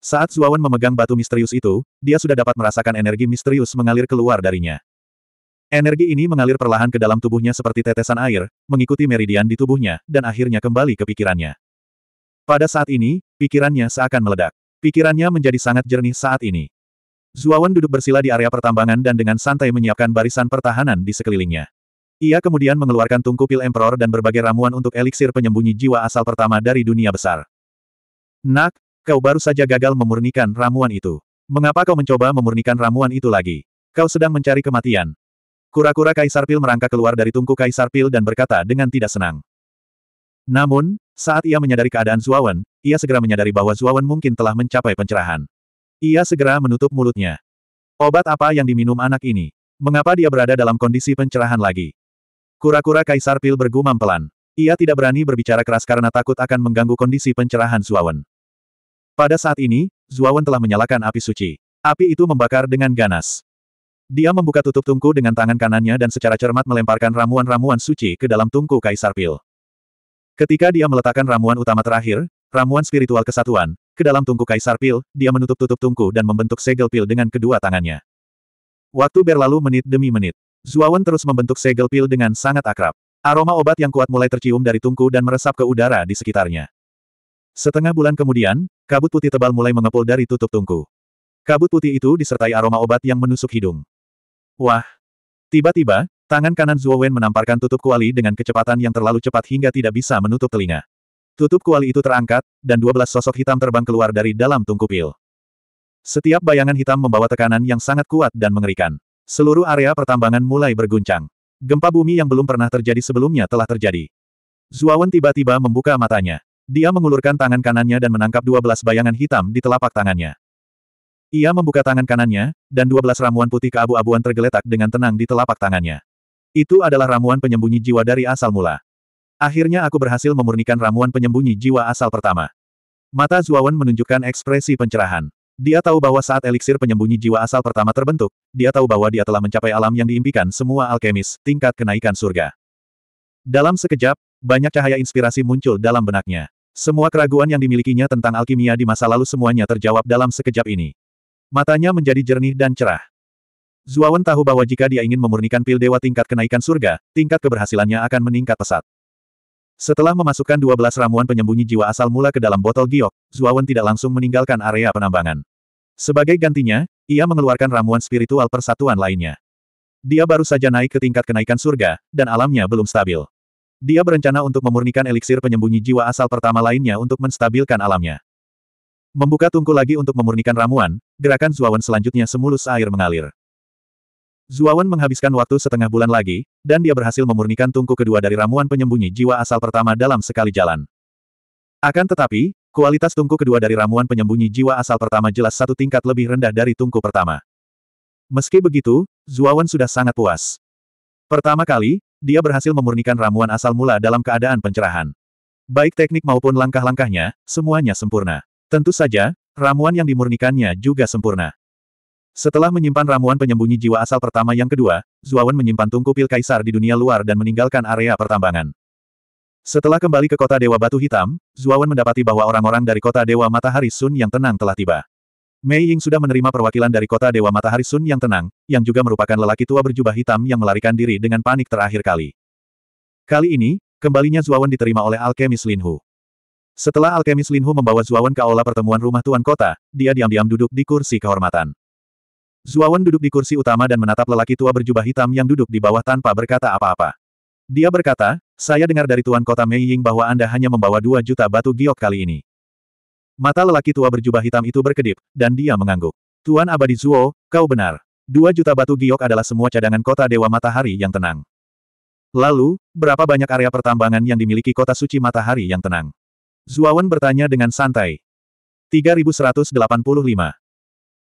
Saat Zuawan memegang batu misterius itu, dia sudah dapat merasakan energi misterius mengalir keluar darinya. Energi ini mengalir perlahan ke dalam tubuhnya seperti tetesan air, mengikuti meridian di tubuhnya, dan akhirnya kembali ke pikirannya. Pada saat ini, pikirannya seakan meledak. Pikirannya menjadi sangat jernih saat ini. Zuawan duduk bersila di area pertambangan dan dengan santai menyiapkan barisan pertahanan di sekelilingnya. Ia kemudian mengeluarkan tungku pil emperor dan berbagai ramuan untuk eliksir penyembunyi jiwa asal pertama dari dunia besar. Nak, Kau baru saja gagal memurnikan ramuan itu. Mengapa kau mencoba memurnikan ramuan itu lagi? Kau sedang mencari kematian. Kura-kura Kaisar Pil merangkak keluar dari tungku Kaisar Pil dan berkata dengan tidak senang. Namun, saat ia menyadari keadaan Zuawan, ia segera menyadari bahwa Zuawan mungkin telah mencapai pencerahan. Ia segera menutup mulutnya. Obat apa yang diminum anak ini? Mengapa dia berada dalam kondisi pencerahan lagi? Kura-kura Kaisar Pil bergumam pelan. Ia tidak berani berbicara keras karena takut akan mengganggu kondisi pencerahan Zuawan. Pada saat ini, Zuawan telah menyalakan api suci. Api itu membakar dengan ganas. Dia membuka tutup tungku dengan tangan kanannya dan secara cermat melemparkan ramuan-ramuan suci ke dalam tungku Kaisar Pil. Ketika dia meletakkan ramuan utama terakhir, ramuan spiritual kesatuan, ke dalam tungku Kaisar Pil, dia menutup-tutup tungku dan membentuk segel pil dengan kedua tangannya. Waktu berlalu menit demi menit. Zuawan terus membentuk segel pil dengan sangat akrab. Aroma obat yang kuat mulai tercium dari tungku dan meresap ke udara di sekitarnya. Setengah bulan kemudian, kabut putih tebal mulai mengepul dari tutup tungku. Kabut putih itu disertai aroma obat yang menusuk hidung. Wah! Tiba-tiba, tangan kanan Zhuo Wen menamparkan tutup kuali dengan kecepatan yang terlalu cepat hingga tidak bisa menutup telinga. Tutup kuali itu terangkat, dan 12 sosok hitam terbang keluar dari dalam tungku pil. Setiap bayangan hitam membawa tekanan yang sangat kuat dan mengerikan. Seluruh area pertambangan mulai berguncang. Gempa bumi yang belum pernah terjadi sebelumnya telah terjadi. Zuawan tiba-tiba membuka matanya. Dia mengulurkan tangan kanannya dan menangkap dua belas bayangan hitam di telapak tangannya. Ia membuka tangan kanannya, dan dua belas ramuan putih keabu-abuan tergeletak dengan tenang di telapak tangannya. Itu adalah ramuan penyembunyi jiwa dari asal mula. Akhirnya aku berhasil memurnikan ramuan penyembunyi jiwa asal pertama. Mata Zuawan menunjukkan ekspresi pencerahan. Dia tahu bahwa saat eliksir penyembunyi jiwa asal pertama terbentuk, dia tahu bahwa dia telah mencapai alam yang diimpikan semua alkemis, tingkat kenaikan surga. Dalam sekejap, banyak cahaya inspirasi muncul dalam benaknya. Semua keraguan yang dimilikinya tentang alkimia di masa lalu semuanya terjawab dalam sekejap ini. Matanya menjadi jernih dan cerah. Zuawan tahu bahwa jika dia ingin memurnikan pil dewa tingkat kenaikan surga, tingkat keberhasilannya akan meningkat pesat. Setelah memasukkan 12 ramuan penyembunyi jiwa asal mula ke dalam botol giok, Zuawan tidak langsung meninggalkan area penambangan. Sebagai gantinya, ia mengeluarkan ramuan spiritual persatuan lainnya. Dia baru saja naik ke tingkat kenaikan surga, dan alamnya belum stabil. Dia berencana untuk memurnikan eliksir penyembunyi jiwa asal pertama lainnya untuk menstabilkan alamnya. Membuka tungku lagi untuk memurnikan ramuan, gerakan Zuawan selanjutnya semulus air mengalir. Zuawan menghabiskan waktu setengah bulan lagi, dan dia berhasil memurnikan tungku kedua dari ramuan penyembunyi jiwa asal pertama dalam sekali jalan. Akan tetapi, kualitas tungku kedua dari ramuan penyembunyi jiwa asal pertama jelas satu tingkat lebih rendah dari tungku pertama. Meski begitu, Zuawan sudah sangat puas. Pertama kali, dia berhasil memurnikan ramuan asal mula dalam keadaan pencerahan. Baik teknik maupun langkah-langkahnya, semuanya sempurna. Tentu saja, ramuan yang dimurnikannya juga sempurna. Setelah menyimpan ramuan penyembunyi jiwa asal pertama yang kedua, Zuawan menyimpan tungku pil kaisar di dunia luar dan meninggalkan area pertambangan. Setelah kembali ke kota Dewa Batu Hitam, Zuawan mendapati bahwa orang-orang dari kota Dewa Matahari Sun yang tenang telah tiba. Mei Ying sudah menerima perwakilan dari kota Dewa Matahari Sun yang tenang, yang juga merupakan lelaki tua berjubah hitam yang melarikan diri dengan panik terakhir kali. Kali ini, kembalinya Zuawan diterima oleh alkemis Linhu. Setelah alkemis Linhu membawa Zuawan ke aula pertemuan rumah tuan kota, dia diam-diam duduk di kursi kehormatan. Zuawan duduk di kursi utama dan menatap lelaki tua berjubah hitam yang duduk di bawah tanpa berkata apa-apa. Dia berkata, saya dengar dari Tuan Kota Mei Ying bahwa Anda hanya membawa dua juta batu giok kali ini. Mata lelaki tua berjubah hitam itu berkedip, dan dia mengangguk. Tuan Abadi Zuo, kau benar. Dua juta batu giok adalah semua cadangan kota Dewa Matahari yang tenang. Lalu, berapa banyak area pertambangan yang dimiliki kota suci matahari yang tenang? Zuawan bertanya dengan santai. 3185.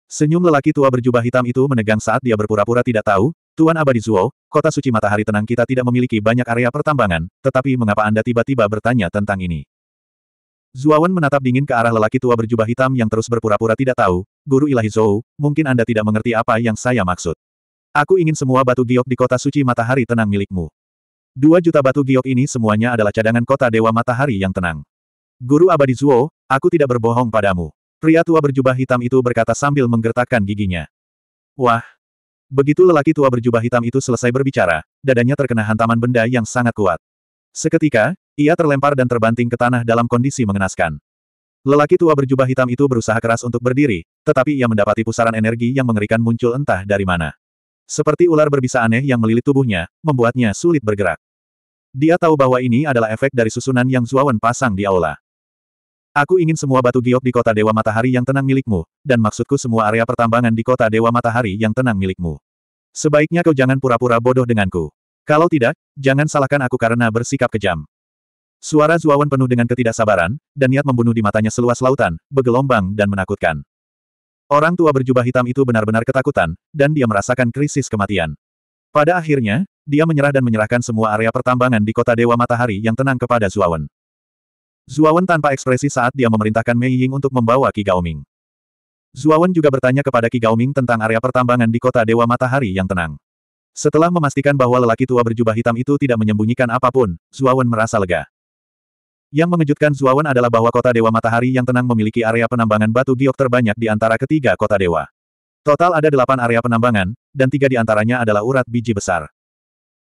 Senyum lelaki tua berjubah hitam itu menegang saat dia berpura-pura tidak tahu, Tuan Abadi Zuo, kota suci matahari tenang kita tidak memiliki banyak area pertambangan, tetapi mengapa Anda tiba-tiba bertanya tentang ini? Zuawan menatap dingin ke arah lelaki tua berjubah hitam yang terus berpura-pura tidak tahu, Guru Ilahi Zhou, mungkin Anda tidak mengerti apa yang saya maksud. Aku ingin semua batu giok di kota suci matahari tenang milikmu. Dua juta batu giok ini semuanya adalah cadangan kota Dewa Matahari yang tenang. Guru Abadi Zuo, aku tidak berbohong padamu. Pria tua berjubah hitam itu berkata sambil menggertakkan giginya. Wah! Begitu lelaki tua berjubah hitam itu selesai berbicara, dadanya terkena hantaman benda yang sangat kuat. Seketika, ia terlempar dan terbanting ke tanah dalam kondisi mengenaskan. Lelaki tua berjubah hitam itu berusaha keras untuk berdiri, tetapi ia mendapati pusaran energi yang mengerikan muncul entah dari mana. Seperti ular berbisa aneh yang melilit tubuhnya, membuatnya sulit bergerak. Dia tahu bahwa ini adalah efek dari susunan yang Zuawan pasang di aula. Aku ingin semua batu giok di kota Dewa Matahari yang tenang milikmu, dan maksudku semua area pertambangan di kota Dewa Matahari yang tenang milikmu. Sebaiknya kau jangan pura-pura bodoh denganku. Kalau tidak, jangan salahkan aku karena bersikap kejam. Suara Zuawan penuh dengan ketidaksabaran, dan niat membunuh di matanya seluas lautan, bergelombang dan menakutkan. Orang tua berjubah hitam itu benar-benar ketakutan, dan dia merasakan krisis kematian. Pada akhirnya, dia menyerah dan menyerahkan semua area pertambangan di kota Dewa Matahari yang tenang kepada Zuawan. Zuawan tanpa ekspresi saat dia memerintahkan Mei Ying untuk membawa Qi Gaoming. Zuawan juga bertanya kepada Qi Gaoming tentang area pertambangan di kota Dewa Matahari yang tenang. Setelah memastikan bahwa lelaki tua berjubah hitam itu tidak menyembunyikan apapun, Zuawan merasa lega. Yang mengejutkan Zuawan adalah bahwa kota Dewa Matahari yang tenang memiliki area penambangan batu giok terbanyak di antara ketiga kota dewa. Total ada delapan area penambangan, dan tiga di antaranya adalah urat biji besar.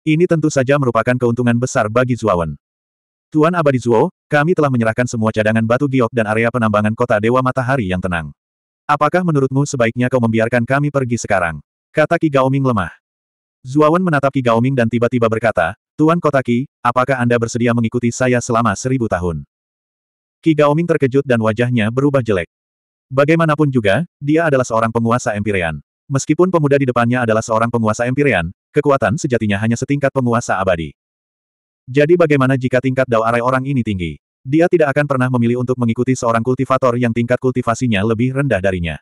Ini tentu saja merupakan keuntungan besar bagi Zuawan. Tuan Abadi Zuo, kami telah menyerahkan semua cadangan batu giok dan area penambangan kota Dewa Matahari yang tenang. Apakah menurutmu sebaiknya kau membiarkan kami pergi sekarang? Kata Ki Gaoming lemah. Zuawan menatap Ki Gaoming dan tiba-tiba berkata, Tuan Kotaki, apakah Anda bersedia mengikuti saya selama seribu tahun? Qi Gaoming terkejut dan wajahnya berubah jelek. Bagaimanapun juga, dia adalah seorang penguasa Empirean. Meskipun pemuda di depannya adalah seorang penguasa Empirean, kekuatan sejatinya hanya setingkat penguasa abadi. Jadi bagaimana jika tingkat Dao Arai orang ini tinggi? Dia tidak akan pernah memilih untuk mengikuti seorang kultivator yang tingkat kultivasinya lebih rendah darinya.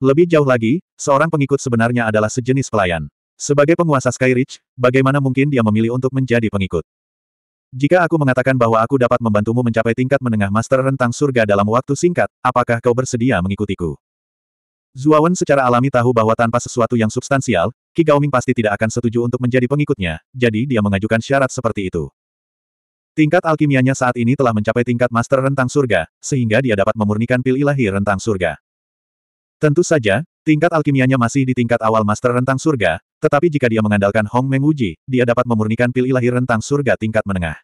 Lebih jauh lagi, seorang pengikut sebenarnya adalah sejenis pelayan. Sebagai penguasa Skyridge, bagaimana mungkin dia memilih untuk menjadi pengikut? Jika aku mengatakan bahwa aku dapat membantumu mencapai tingkat menengah master rentang surga dalam waktu singkat, apakah kau bersedia mengikutiku? Zuawan secara alami tahu bahwa tanpa sesuatu yang substansial, Qi Gaoming pasti tidak akan setuju untuk menjadi pengikutnya, jadi dia mengajukan syarat seperti itu. Tingkat alkimianya saat ini telah mencapai tingkat master rentang surga, sehingga dia dapat memurnikan pil ilahi rentang surga. Tentu saja, Tingkat alkimianya masih di tingkat awal master rentang surga, tetapi jika dia mengandalkan Hong Meng Wuji, dia dapat memurnikan pil ilahi rentang surga tingkat menengah.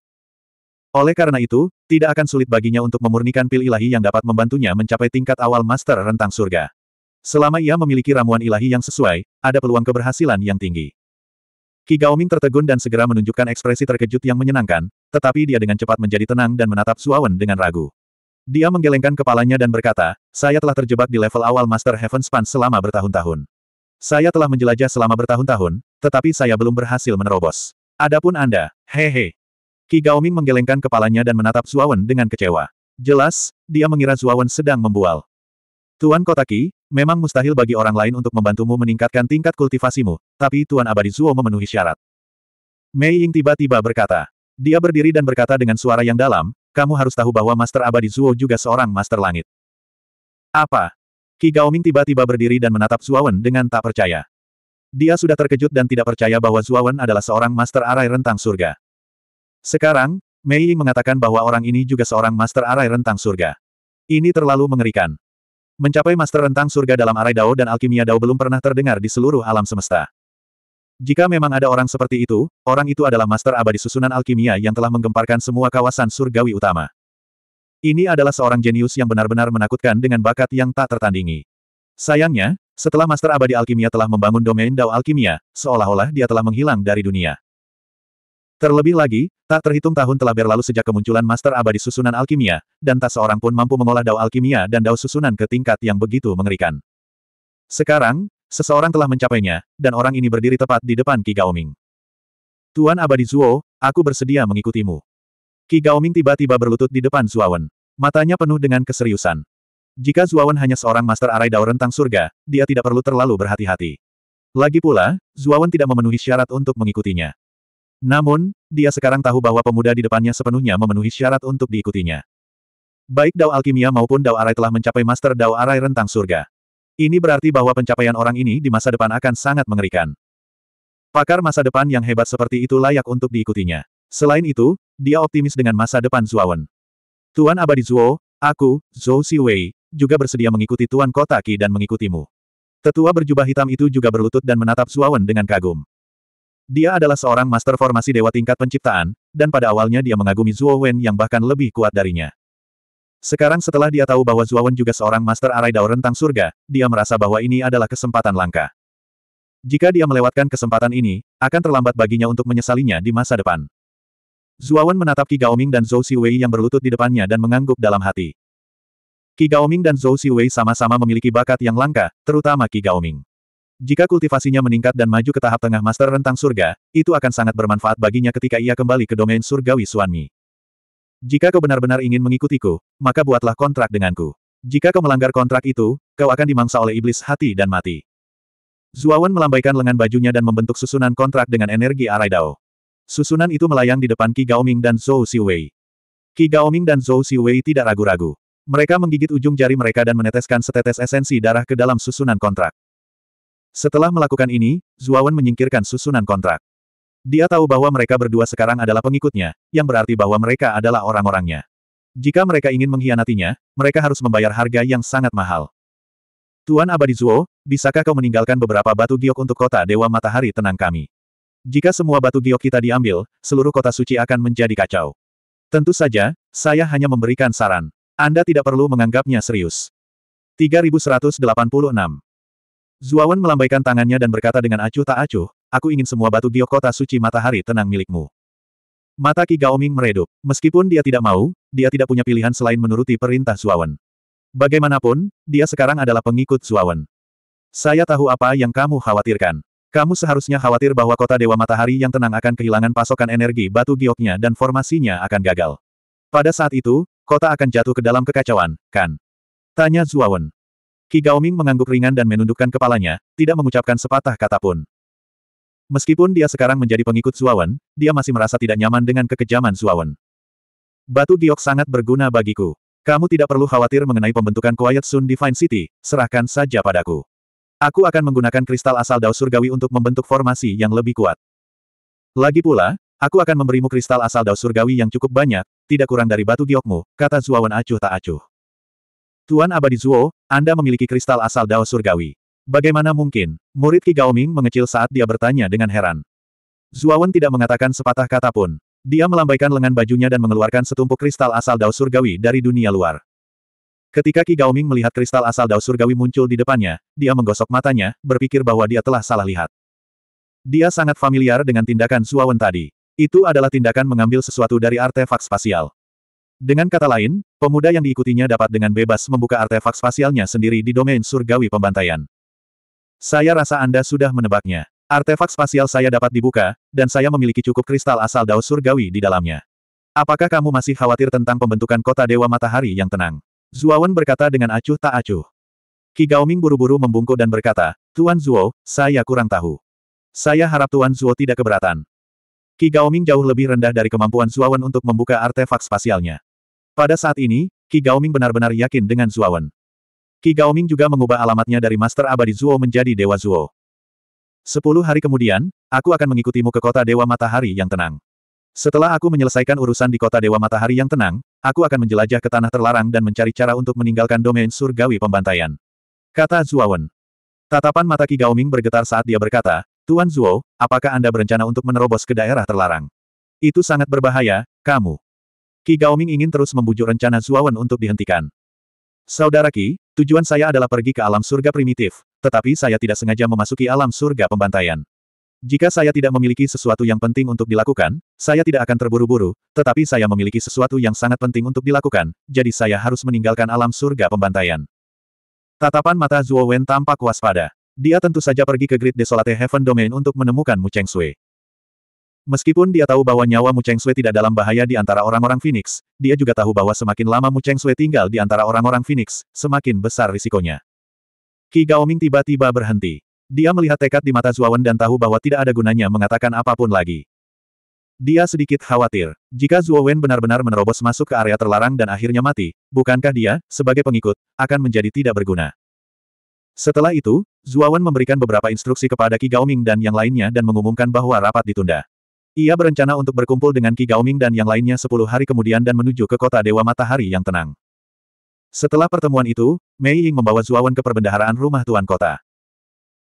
Oleh karena itu, tidak akan sulit baginya untuk memurnikan pil ilahi yang dapat membantunya mencapai tingkat awal master rentang surga. Selama ia memiliki ramuan ilahi yang sesuai, ada peluang keberhasilan yang tinggi. Ki Gaoming tertegun dan segera menunjukkan ekspresi terkejut yang menyenangkan, tetapi dia dengan cepat menjadi tenang dan menatap Suawen dengan ragu. Dia menggelengkan kepalanya dan berkata, saya telah terjebak di level awal Master Heaven Span selama bertahun-tahun. Saya telah menjelajah selama bertahun-tahun, tetapi saya belum berhasil menerobos. Adapun Anda, hehe. Qi Gaoming menggelengkan kepalanya dan menatap Zuawan dengan kecewa. Jelas, dia mengira Zuawan sedang membual. Tuan Kotaki, memang mustahil bagi orang lain untuk membantumu meningkatkan tingkat kultivasimu, tapi Tuan Abadi Zuo memenuhi syarat. Mei Ying tiba-tiba berkata. Dia berdiri dan berkata dengan suara yang dalam, kamu harus tahu bahwa Master Abadi Zuo juga seorang Master Langit. Apa? Qi Gaoming tiba-tiba berdiri dan menatap Zuawan dengan tak percaya. Dia sudah terkejut dan tidak percaya bahwa Zuawan adalah seorang Master Arai Rentang Surga. Sekarang, Mei Ying mengatakan bahwa orang ini juga seorang Master Arai Rentang Surga. Ini terlalu mengerikan. Mencapai Master Rentang Surga dalam Arai Dao dan Alkimia Dao belum pernah terdengar di seluruh alam semesta. Jika memang ada orang seperti itu, orang itu adalah master abadi susunan alkimia yang telah menggemparkan semua kawasan surgawi utama. Ini adalah seorang jenius yang benar-benar menakutkan dengan bakat yang tak tertandingi. Sayangnya, setelah master abadi alkimia telah membangun domain Dao alkimia, seolah-olah dia telah menghilang dari dunia. Terlebih lagi, tak terhitung tahun telah berlalu sejak kemunculan Master Abadi Susunan Alkimia, dan tak seorang pun mampu mengolah Dao Alkimia dan Dao Susunan ke tingkat yang begitu mengerikan. Sekarang, Seseorang telah mencapainya, dan orang ini berdiri tepat di depan Qi Gaoming. Tuan Abadi Zuo, aku bersedia mengikutimu. Qi Gaoming tiba-tiba berlutut di depan Zuawan. Matanya penuh dengan keseriusan. Jika Zuawan hanya seorang master arai dao rentang surga, dia tidak perlu terlalu berhati-hati. Lagi pula, Zuawan tidak memenuhi syarat untuk mengikutinya. Namun, dia sekarang tahu bahwa pemuda di depannya sepenuhnya memenuhi syarat untuk diikutinya. Baik Dao Alkimia maupun Dao Arai telah mencapai Master Dao Arai rentang surga. Ini berarti bahwa pencapaian orang ini di masa depan akan sangat mengerikan. Pakar masa depan yang hebat seperti itu layak untuk diikutinya. Selain itu, dia optimis dengan masa depan Zuawan. Tuan Abadi Zuo, aku, Zhou Siwei, juga bersedia mengikuti Tuan Kota Ki dan mengikutimu. Tetua berjubah hitam itu juga berlutut dan menatap Zuawan dengan kagum. Dia adalah seorang master formasi dewa tingkat penciptaan, dan pada awalnya dia mengagumi Zuo Wen yang bahkan lebih kuat darinya. Sekarang setelah dia tahu bahwa Zuawan juga seorang Master Arai Dao rentang surga, dia merasa bahwa ini adalah kesempatan langka. Jika dia melewatkan kesempatan ini, akan terlambat baginya untuk menyesalinya di masa depan. Zuawan menatap Qi Gaoming dan Zhou Siwei yang berlutut di depannya dan mengangguk dalam hati. Qi Gaoming dan Zhou Siwei sama-sama memiliki bakat yang langka, terutama Qi Gaoming. Jika kultivasinya meningkat dan maju ke tahap tengah Master Rentang Surga, itu akan sangat bermanfaat baginya ketika ia kembali ke domain surgawi Suanmi. Jika kau benar-benar ingin mengikutiku, maka buatlah kontrak denganku. Jika kau melanggar kontrak itu, kau akan dimangsa oleh iblis hati dan mati. Zuawan melambaikan lengan bajunya dan membentuk susunan kontrak dengan energi arai Dao. Susunan itu melayang di depan Qi Gaoming dan Zhou Xiwei. Qi Gaoming dan Zhou Siwei tidak ragu-ragu. Mereka menggigit ujung jari mereka dan meneteskan setetes esensi darah ke dalam susunan kontrak. Setelah melakukan ini, Zuawan menyingkirkan susunan kontrak. Dia tahu bahwa mereka berdua sekarang adalah pengikutnya, yang berarti bahwa mereka adalah orang-orangnya. Jika mereka ingin mengkhianatinya, mereka harus membayar harga yang sangat mahal. Tuan Abadi Zuo, bisakah kau meninggalkan beberapa batu giok untuk kota Dewa Matahari tenang kami? Jika semua batu giok kita diambil, seluruh kota suci akan menjadi kacau. Tentu saja, saya hanya memberikan saran. Anda tidak perlu menganggapnya serius. 3186 Zuawan melambaikan tangannya dan berkata dengan acuh tak acuh, aku ingin semua batu giok kota suci matahari tenang milikmu. Mata Ki Gaoming meredup. Meskipun dia tidak mau, dia tidak punya pilihan selain menuruti perintah Suawan. Bagaimanapun, dia sekarang adalah pengikut Suawan. Saya tahu apa yang kamu khawatirkan. Kamu seharusnya khawatir bahwa kota Dewa Matahari yang tenang akan kehilangan pasokan energi batu gioknya dan formasinya akan gagal. Pada saat itu, kota akan jatuh ke dalam kekacauan, kan? Tanya Zuawan. Ki Gaoming mengangguk ringan dan menundukkan kepalanya, tidak mengucapkan sepatah kata pun. Meskipun dia sekarang menjadi pengikut Suawen, dia masih merasa tidak nyaman dengan kekejaman Suawen. Batu giok sangat berguna bagiku. Kamu tidak perlu khawatir mengenai pembentukan Quiet Sun Divine City, serahkan saja padaku. Aku akan menggunakan kristal asal Dao Surgawi untuk membentuk formasi yang lebih kuat. Lagi pula, aku akan memberimu kristal asal Dao Surgawi yang cukup banyak, tidak kurang dari batu giokmu, kata Zuawan acuh tak acuh. Tuan Abadi Zuo, Anda memiliki kristal asal Dao Surgawi. Bagaimana mungkin, murid Qi Gaoming mengecil saat dia bertanya dengan heran. Zuawan tidak mengatakan sepatah kata pun. Dia melambaikan lengan bajunya dan mengeluarkan setumpuk kristal asal dao surgawi dari dunia luar. Ketika Qi Gaoming melihat kristal asal dao surgawi muncul di depannya, dia menggosok matanya, berpikir bahwa dia telah salah lihat. Dia sangat familiar dengan tindakan Zuawan tadi. Itu adalah tindakan mengambil sesuatu dari artefak spasial. Dengan kata lain, pemuda yang diikutinya dapat dengan bebas membuka artefak spasialnya sendiri di domain surgawi pembantaian. Saya rasa Anda sudah menebaknya. Artefak spasial saya dapat dibuka, dan saya memiliki cukup kristal asal daus surgawi di dalamnya. Apakah kamu masih khawatir tentang pembentukan kota Dewa Matahari yang tenang? Zuawan berkata dengan acuh tak acuh. Ki Gaoming buru-buru membungkuk dan berkata, Tuan Zuo, saya kurang tahu. Saya harap Tuan Zuo tidak keberatan. Ki Gaoming jauh lebih rendah dari kemampuan Zuawan untuk membuka artefak spasialnya. Pada saat ini, Ki Gaoming benar-benar yakin dengan Zuawan. Qi Gaoming juga mengubah alamatnya dari Master Abadi Zuo menjadi Dewa Zuo. Sepuluh hari kemudian, aku akan mengikutimu ke kota Dewa Matahari yang tenang. Setelah aku menyelesaikan urusan di kota Dewa Matahari yang tenang, aku akan menjelajah ke tanah terlarang dan mencari cara untuk meninggalkan domain surgawi pembantaian. Kata Wen. Tatapan mata Qi Gaoming bergetar saat dia berkata, Tuan Zuo, apakah Anda berencana untuk menerobos ke daerah terlarang? Itu sangat berbahaya, kamu. Qi Gaoming ingin terus membujuk rencana Wen untuk dihentikan. Saudara Ki. Tujuan saya adalah pergi ke alam surga primitif, tetapi saya tidak sengaja memasuki alam surga pembantaian. Jika saya tidak memiliki sesuatu yang penting untuk dilakukan, saya tidak akan terburu-buru, tetapi saya memiliki sesuatu yang sangat penting untuk dilakukan, jadi saya harus meninggalkan alam surga pembantaian. Tatapan mata Zhuo Wen tampak waspada. Dia tentu saja pergi ke Grid Desolate Heaven Domain untuk menemukan Mu Cheng Sui. Meskipun dia tahu bahwa nyawa Mu Cheng Sui tidak dalam bahaya di antara orang-orang Phoenix, dia juga tahu bahwa semakin lama Mu Cheng Sui tinggal di antara orang-orang Phoenix, semakin besar risikonya. Qi Gaoming tiba-tiba berhenti. Dia melihat tekad di mata Zuawan dan tahu bahwa tidak ada gunanya mengatakan apapun lagi. Dia sedikit khawatir. Jika Zuawan benar-benar menerobos masuk ke area terlarang dan akhirnya mati, bukankah dia, sebagai pengikut, akan menjadi tidak berguna? Setelah itu, Zuawan memberikan beberapa instruksi kepada Qi Gaoming dan yang lainnya dan mengumumkan bahwa rapat ditunda. Ia berencana untuk berkumpul dengan Qi Gaoming dan yang lainnya sepuluh hari kemudian dan menuju ke kota Dewa Matahari yang tenang. Setelah pertemuan itu, Mei Ying membawa Zuawan ke perbendaharaan rumah Tuan Kota.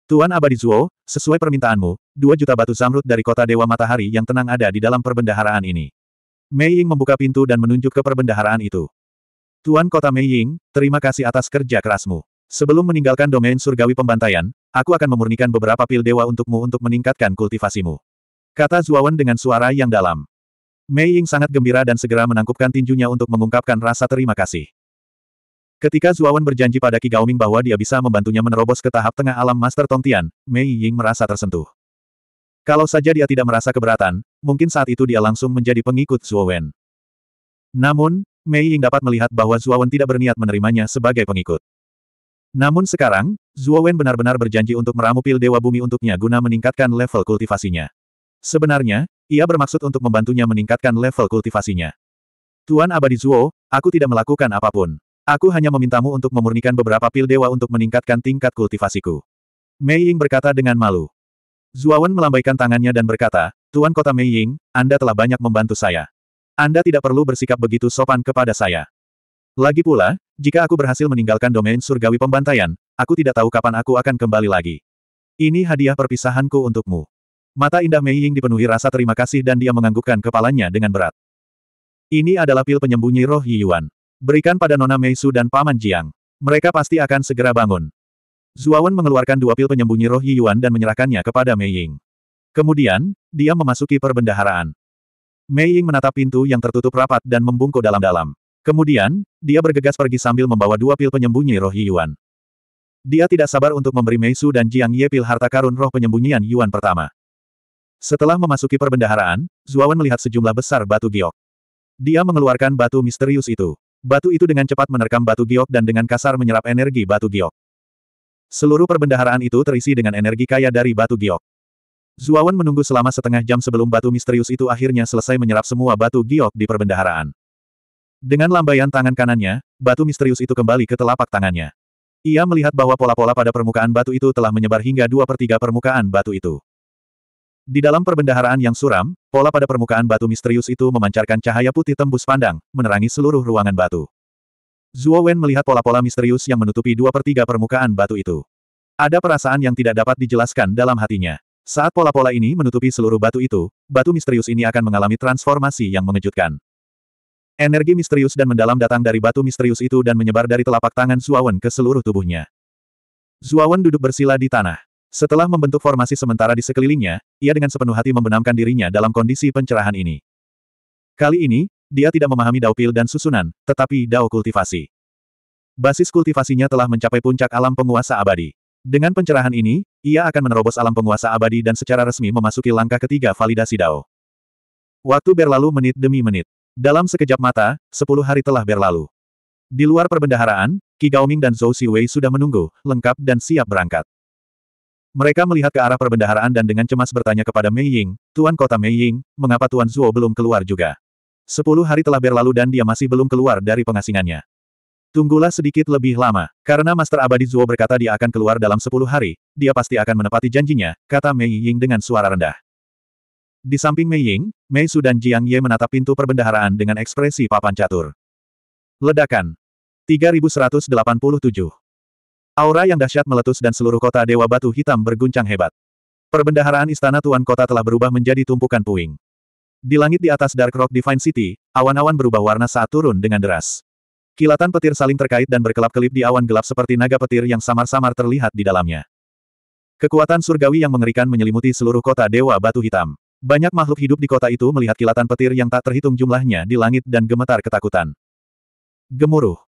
Tuan Abadi Zuo, sesuai permintaanmu, dua juta batu zamrud dari kota Dewa Matahari yang tenang ada di dalam perbendaharaan ini. Mei Ying membuka pintu dan menunjuk ke perbendaharaan itu. Tuan Kota Mei Ying, terima kasih atas kerja kerasmu. Sebelum meninggalkan domain surgawi pembantaian, aku akan memurnikan beberapa pil dewa untukmu untuk meningkatkan kultivasimu. Kata Zuawan dengan suara yang dalam. Mei Ying sangat gembira dan segera menangkupkan tinjunya untuk mengungkapkan rasa terima kasih. Ketika Zuawan berjanji pada Qi Gaoming bahwa dia bisa membantunya menerobos ke tahap tengah alam Master Tongtian, Mei Ying merasa tersentuh. Kalau saja dia tidak merasa keberatan, mungkin saat itu dia langsung menjadi pengikut Zuowen. Namun, Mei Ying dapat melihat bahwa Zuawan tidak berniat menerimanya sebagai pengikut. Namun sekarang, Zuowen benar-benar berjanji untuk meramu pil Dewa Bumi untuknya guna meningkatkan level kultivasinya. Sebenarnya, ia bermaksud untuk membantunya meningkatkan level kultivasinya. Tuan Abadi Zuo, aku tidak melakukan apapun. Aku hanya memintamu untuk memurnikan beberapa pil dewa untuk meningkatkan tingkat kultivasiku. Mei Ying berkata dengan malu. Zuawan melambaikan tangannya dan berkata, Tuan Kota Mei Ying, Anda telah banyak membantu saya. Anda tidak perlu bersikap begitu sopan kepada saya. Lagi pula, jika aku berhasil meninggalkan domain surgawi pembantaian, aku tidak tahu kapan aku akan kembali lagi. Ini hadiah perpisahanku untukmu. Mata indah Mei Ying dipenuhi rasa terima kasih dan dia menganggukkan kepalanya dengan berat. Ini adalah pil penyembunyi roh Yuan. Berikan pada Nona Mei Su dan Paman Jiang. Mereka pasti akan segera bangun. Zuawan mengeluarkan dua pil penyembunyi roh Yuan dan menyerahkannya kepada Mei Ying. Kemudian, dia memasuki perbendaharaan. Mei Ying menatap pintu yang tertutup rapat dan membungkuk dalam-dalam. Kemudian, dia bergegas pergi sambil membawa dua pil penyembunyi roh Yuan. Dia tidak sabar untuk memberi Mei Su dan Jiang Ye pil harta karun roh penyembunyian Yuan pertama. Setelah memasuki perbendaharaan, Zuawan melihat sejumlah besar batu giok. Dia mengeluarkan batu misterius itu. Batu itu dengan cepat menerkam batu giok dan dengan kasar menyerap energi batu giok. Seluruh perbendaharaan itu terisi dengan energi kaya dari batu giok. Zuawan menunggu selama setengah jam sebelum batu misterius itu akhirnya selesai menyerap semua batu giok di perbendaharaan. Dengan lambaian tangan kanannya, batu misterius itu kembali ke telapak tangannya. Ia melihat bahwa pola-pola pada permukaan batu itu telah menyebar hingga dua per tiga permukaan batu itu. Di dalam perbendaharaan yang suram, pola pada permukaan batu misterius itu memancarkan cahaya putih tembus pandang, menerangi seluruh ruangan batu. Zuo Wen melihat pola-pola misterius yang menutupi dua per tiga permukaan batu itu. Ada perasaan yang tidak dapat dijelaskan dalam hatinya. Saat pola-pola ini menutupi seluruh batu itu, batu misterius ini akan mengalami transformasi yang mengejutkan. Energi misterius dan mendalam datang dari batu misterius itu dan menyebar dari telapak tangan Wen ke seluruh tubuhnya. Wen duduk bersila di tanah. Setelah membentuk formasi sementara di sekelilingnya, ia dengan sepenuh hati membenamkan dirinya dalam kondisi pencerahan ini. Kali ini, dia tidak memahami dao pil dan susunan, tetapi dao kultivasi. Basis kultivasinya telah mencapai puncak alam penguasa abadi. Dengan pencerahan ini, ia akan menerobos alam penguasa abadi dan secara resmi memasuki langkah ketiga validasi dao. Waktu berlalu menit demi menit. Dalam sekejap mata, sepuluh hari telah berlalu. Di luar perbendaharaan, Qi Gaoming dan Zhou Siwei sudah menunggu, lengkap dan siap berangkat. Mereka melihat ke arah perbendaharaan dan dengan cemas bertanya kepada Mei Ying, Tuan Kota Mei Ying, mengapa Tuan Zuo belum keluar juga? Sepuluh hari telah berlalu dan dia masih belum keluar dari pengasingannya. Tunggulah sedikit lebih lama, karena Master Abadi Zuo berkata dia akan keluar dalam sepuluh hari, dia pasti akan menepati janjinya, kata Mei Ying dengan suara rendah. Di samping Mei Ying, Mei Su dan Jiang Ye menatap pintu perbendaharaan dengan ekspresi papan catur. Ledakan. 3187 Aura yang dahsyat meletus dan seluruh kota Dewa Batu Hitam berguncang hebat. Perbendaharaan istana Tuan Kota telah berubah menjadi tumpukan puing. Di langit di atas Dark Rock Divine City, awan-awan berubah warna saat turun dengan deras. Kilatan petir saling terkait dan berkelap-kelip di awan gelap seperti naga petir yang samar-samar terlihat di dalamnya. Kekuatan surgawi yang mengerikan menyelimuti seluruh kota Dewa Batu Hitam. Banyak makhluk hidup di kota itu melihat kilatan petir yang tak terhitung jumlahnya di langit dan gemetar ketakutan. Gemuruh.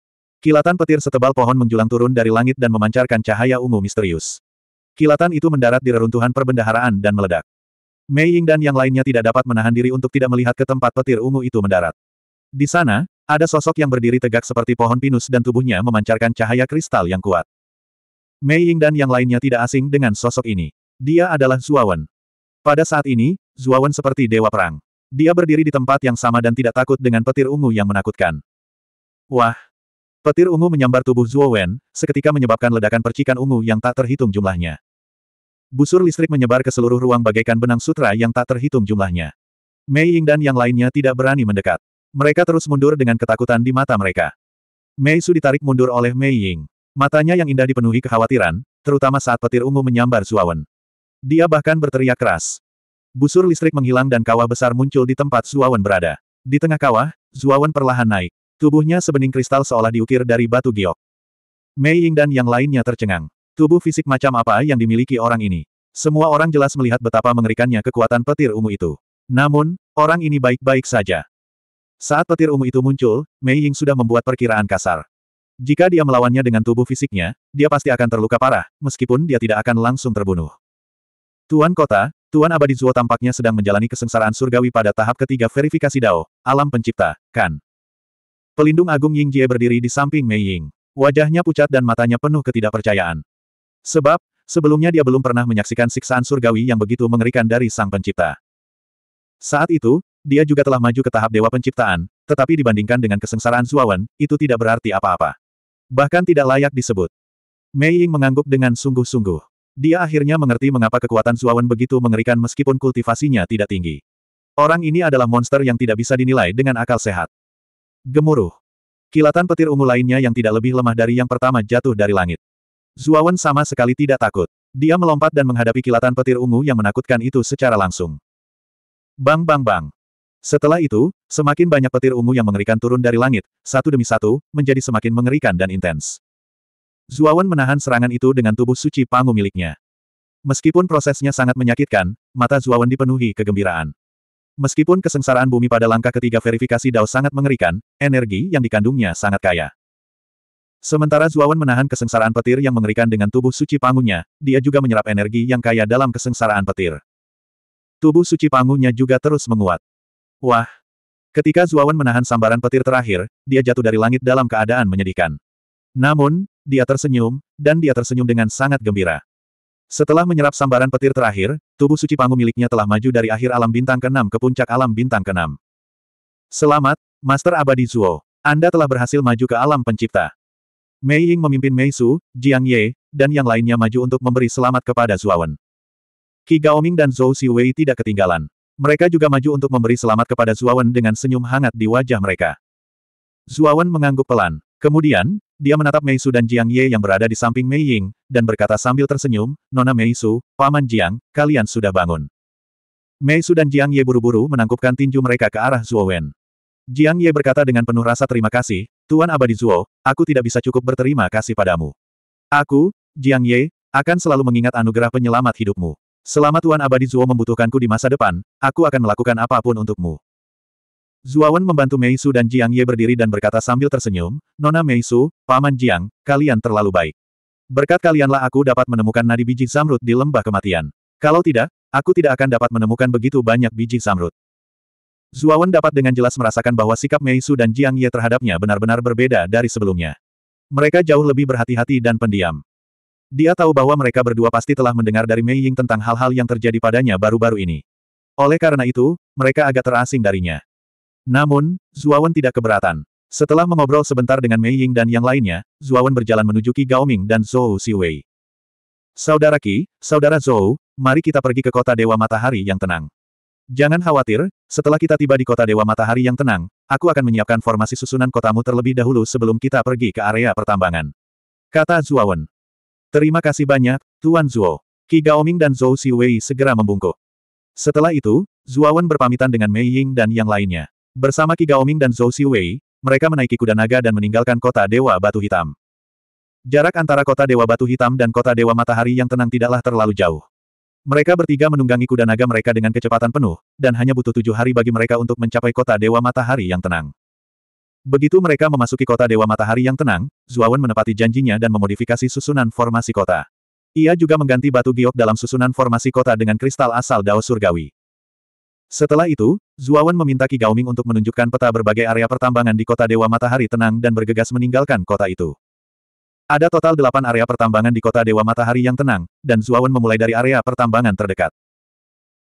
Kilatan petir setebal pohon menjulang turun dari langit dan memancarkan cahaya ungu misterius. Kilatan itu mendarat di reruntuhan perbendaharaan dan meledak. Mei Ying dan yang lainnya tidak dapat menahan diri untuk tidak melihat ke tempat petir ungu itu mendarat. Di sana, ada sosok yang berdiri tegak seperti pohon pinus dan tubuhnya memancarkan cahaya kristal yang kuat. Mei Ying dan yang lainnya tidak asing dengan sosok ini. Dia adalah Zuawan. Pada saat ini, Zuawan seperti dewa perang. Dia berdiri di tempat yang sama dan tidak takut dengan petir ungu yang menakutkan. Wah, Petir ungu menyambar tubuh Zuo Wen, seketika menyebabkan ledakan percikan ungu yang tak terhitung jumlahnya. Busur listrik menyebar ke seluruh ruang bagaikan benang sutra yang tak terhitung jumlahnya. Mei Ying dan yang lainnya tidak berani mendekat. Mereka terus mundur dengan ketakutan di mata mereka. Mei Su ditarik mundur oleh Mei Ying. Matanya yang indah dipenuhi kekhawatiran, terutama saat petir ungu menyambar Zuawan. Dia bahkan berteriak keras. Busur listrik menghilang dan kawah besar muncul di tempat Zuawan berada. Di tengah kawah, Zuawan perlahan naik. Tubuhnya sebening kristal seolah diukir dari batu giok. Mei Ying dan yang lainnya tercengang. Tubuh fisik macam apa yang dimiliki orang ini? Semua orang jelas melihat betapa mengerikannya kekuatan petir ungu itu. Namun, orang ini baik-baik saja. Saat petir ungu itu muncul, Mei Ying sudah membuat perkiraan kasar. Jika dia melawannya dengan tubuh fisiknya, dia pasti akan terluka parah, meskipun dia tidak akan langsung terbunuh. Tuan Kota, Tuan Abadi Zuo tampaknya sedang menjalani kesengsaraan surgawi pada tahap ketiga verifikasi Dao, alam pencipta, kan. Pelindung Agung Ying Jie berdiri di samping Mei Ying. Wajahnya pucat dan matanya penuh ketidakpercayaan. Sebab, sebelumnya dia belum pernah menyaksikan siksaan surgawi yang begitu mengerikan dari Sang Pencipta. Saat itu, dia juga telah maju ke tahap Dewa Penciptaan, tetapi dibandingkan dengan kesengsaraan Zuawan, itu tidak berarti apa-apa. Bahkan tidak layak disebut. Mei Ying mengangguk dengan sungguh-sungguh. Dia akhirnya mengerti mengapa kekuatan Zuawan begitu mengerikan meskipun kultivasinya tidak tinggi. Orang ini adalah monster yang tidak bisa dinilai dengan akal sehat. Gemuruh. Kilatan petir ungu lainnya yang tidak lebih lemah dari yang pertama jatuh dari langit. Zuawan sama sekali tidak takut. Dia melompat dan menghadapi kilatan petir ungu yang menakutkan itu secara langsung. Bang bang bang. Setelah itu, semakin banyak petir ungu yang mengerikan turun dari langit, satu demi satu, menjadi semakin mengerikan dan intens. Zuawan menahan serangan itu dengan tubuh suci pangu miliknya. Meskipun prosesnya sangat menyakitkan, mata Zuawan dipenuhi kegembiraan. Meskipun kesengsaraan bumi pada langkah ketiga verifikasi Dao sangat mengerikan, energi yang dikandungnya sangat kaya. Sementara Zuawan menahan kesengsaraan petir yang mengerikan dengan tubuh suci pangunya, dia juga menyerap energi yang kaya dalam kesengsaraan petir. Tubuh suci pangunya juga terus menguat. Wah! Ketika Zuawan menahan sambaran petir terakhir, dia jatuh dari langit dalam keadaan menyedihkan. Namun, dia tersenyum, dan dia tersenyum dengan sangat gembira. Setelah menyerap sambaran petir terakhir, tubuh suci pangu miliknya telah maju dari akhir alam bintang ke-6 ke puncak alam bintang ke-6. Selamat, Master Abadi Zuo. Anda telah berhasil maju ke alam pencipta. Mei Ying memimpin Mei Su, Jiang Ye, dan yang lainnya maju untuk memberi selamat kepada Zuawan. Qi Gaoming dan Zhou Siwei tidak ketinggalan. Mereka juga maju untuk memberi selamat kepada Zuawan dengan senyum hangat di wajah mereka. Zuawan mengangguk pelan. Kemudian, dia menatap Mei Su dan Jiang Ye yang berada di samping Mei Ying, dan berkata sambil tersenyum, Nona Mei Su, Paman Jiang, kalian sudah bangun. Mei Su dan Jiang Ye buru-buru menangkupkan tinju mereka ke arah Zhuo Wen. Jiang Ye berkata dengan penuh rasa terima kasih, Tuan Abadi Zhuo, aku tidak bisa cukup berterima kasih padamu. Aku, Jiang Ye, akan selalu mengingat anugerah penyelamat hidupmu. Selama Tuan Abadi Zuo membutuhkanku di masa depan, aku akan melakukan apapun untukmu. Zuawan membantu Mei Su dan Jiang Ye berdiri dan berkata sambil tersenyum, Nona Mei Su, Paman Jiang, kalian terlalu baik. Berkat kalianlah aku dapat menemukan nadi biji zamrud di lembah kematian. Kalau tidak, aku tidak akan dapat menemukan begitu banyak biji zamrud. Zuawan dapat dengan jelas merasakan bahwa sikap Mei Su dan Jiang Ye terhadapnya benar-benar berbeda dari sebelumnya. Mereka jauh lebih berhati-hati dan pendiam. Dia tahu bahwa mereka berdua pasti telah mendengar dari Mei Ying tentang hal-hal yang terjadi padanya baru-baru ini. Oleh karena itu, mereka agak terasing darinya. Namun, Zuawan tidak keberatan. Setelah mengobrol sebentar dengan Mei Ying dan yang lainnya, Zuawan berjalan menuju Qi Gaoming dan Zhou Siwei. Saudara ki, Saudara Zhou, mari kita pergi ke kota Dewa Matahari yang tenang. Jangan khawatir, setelah kita tiba di kota Dewa Matahari yang tenang, aku akan menyiapkan formasi susunan kotamu terlebih dahulu sebelum kita pergi ke area pertambangan. Kata Zuawan. Terima kasih banyak, Tuan Zuo. Qi Gaoming dan Zhou Siwei segera membungkuk. Setelah itu, Zuawan berpamitan dengan Mei Ying dan yang lainnya. Bersama Qi Gaoming dan Zhou Xiwei, mereka menaiki kuda naga dan meninggalkan kota Dewa Batu Hitam. Jarak antara kota Dewa Batu Hitam dan kota Dewa Matahari yang tenang tidaklah terlalu jauh. Mereka bertiga menunggangi kuda naga mereka dengan kecepatan penuh, dan hanya butuh tujuh hari bagi mereka untuk mencapai kota Dewa Matahari yang tenang. Begitu mereka memasuki kota Dewa Matahari yang tenang, Zuawan menepati janjinya dan memodifikasi susunan formasi kota. Ia juga mengganti batu giok dalam susunan formasi kota dengan kristal asal Dao Surgawi. Setelah itu, Zuawan meminta Qi Gaoming untuk menunjukkan peta berbagai area pertambangan di kota Dewa Matahari Tenang dan bergegas meninggalkan kota itu. Ada total delapan area pertambangan di kota Dewa Matahari yang tenang, dan Zuawan memulai dari area pertambangan terdekat.